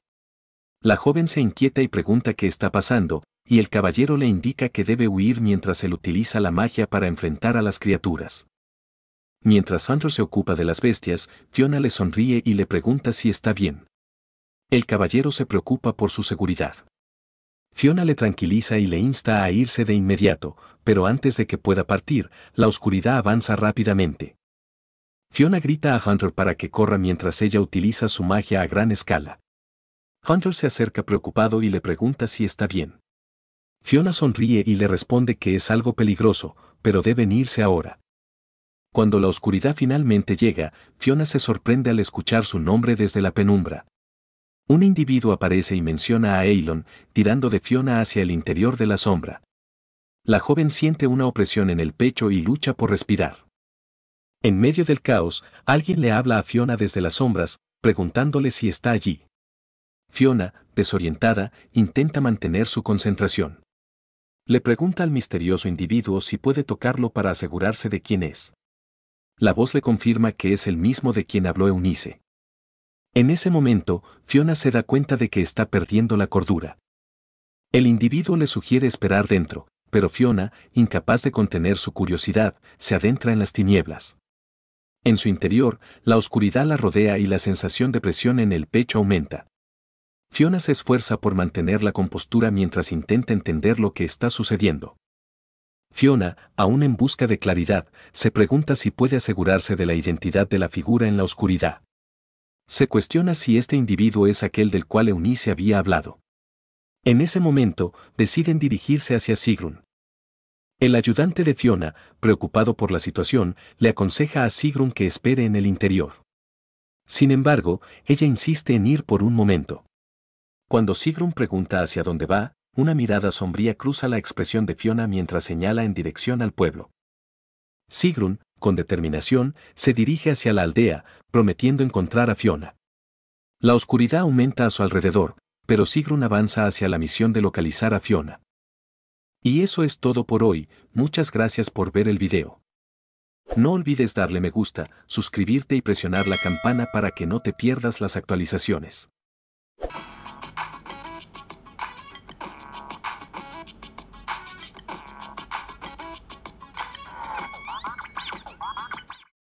La joven se inquieta y pregunta qué está pasando, y el caballero le indica que debe huir mientras él utiliza la magia para enfrentar a las criaturas. Mientras Hunter se ocupa de las bestias, Fiona le sonríe y le pregunta si está bien. El caballero se preocupa por su seguridad. Fiona le tranquiliza y le insta a irse de inmediato, pero antes de que pueda partir, la oscuridad avanza rápidamente. Fiona grita a Hunter para que corra mientras ella utiliza su magia a gran escala. Hunter se acerca preocupado y le pregunta si está bien. Fiona sonríe y le responde que es algo peligroso, pero deben irse ahora. Cuando la oscuridad finalmente llega, Fiona se sorprende al escuchar su nombre desde la penumbra. Un individuo aparece y menciona a Elon, tirando de Fiona hacia el interior de la sombra. La joven siente una opresión en el pecho y lucha por respirar. En medio del caos, alguien le habla a Fiona desde las sombras, preguntándole si está allí. Fiona, desorientada, intenta mantener su concentración. Le pregunta al misterioso individuo si puede tocarlo para asegurarse de quién es. La voz le confirma que es el mismo de quien habló Eunice. En ese momento, Fiona se da cuenta de que está perdiendo la cordura. El individuo le sugiere esperar dentro, pero Fiona, incapaz de contener su curiosidad, se adentra en las tinieblas. En su interior, la oscuridad la rodea y la sensación de presión en el pecho aumenta. Fiona se esfuerza por mantener la compostura mientras intenta entender lo que está sucediendo. Fiona, aún en busca de claridad, se pregunta si puede asegurarse de la identidad de la figura en la oscuridad. Se cuestiona si este individuo es aquel del cual Eunice había hablado. En ese momento, deciden dirigirse hacia Sigrun. El ayudante de Fiona, preocupado por la situación, le aconseja a Sigrun que espere en el interior. Sin embargo, ella insiste en ir por un momento. Cuando Sigrun pregunta hacia dónde va, una mirada sombría cruza la expresión de Fiona mientras señala en dirección al pueblo. Sigrun, con determinación, se dirige hacia la aldea, prometiendo encontrar a Fiona. La oscuridad aumenta a su alrededor, pero Sigrun avanza hacia la misión de localizar a Fiona. Y eso es todo por hoy, muchas gracias por ver el video. No olvides darle me gusta, suscribirte y presionar la campana para que no te pierdas las actualizaciones.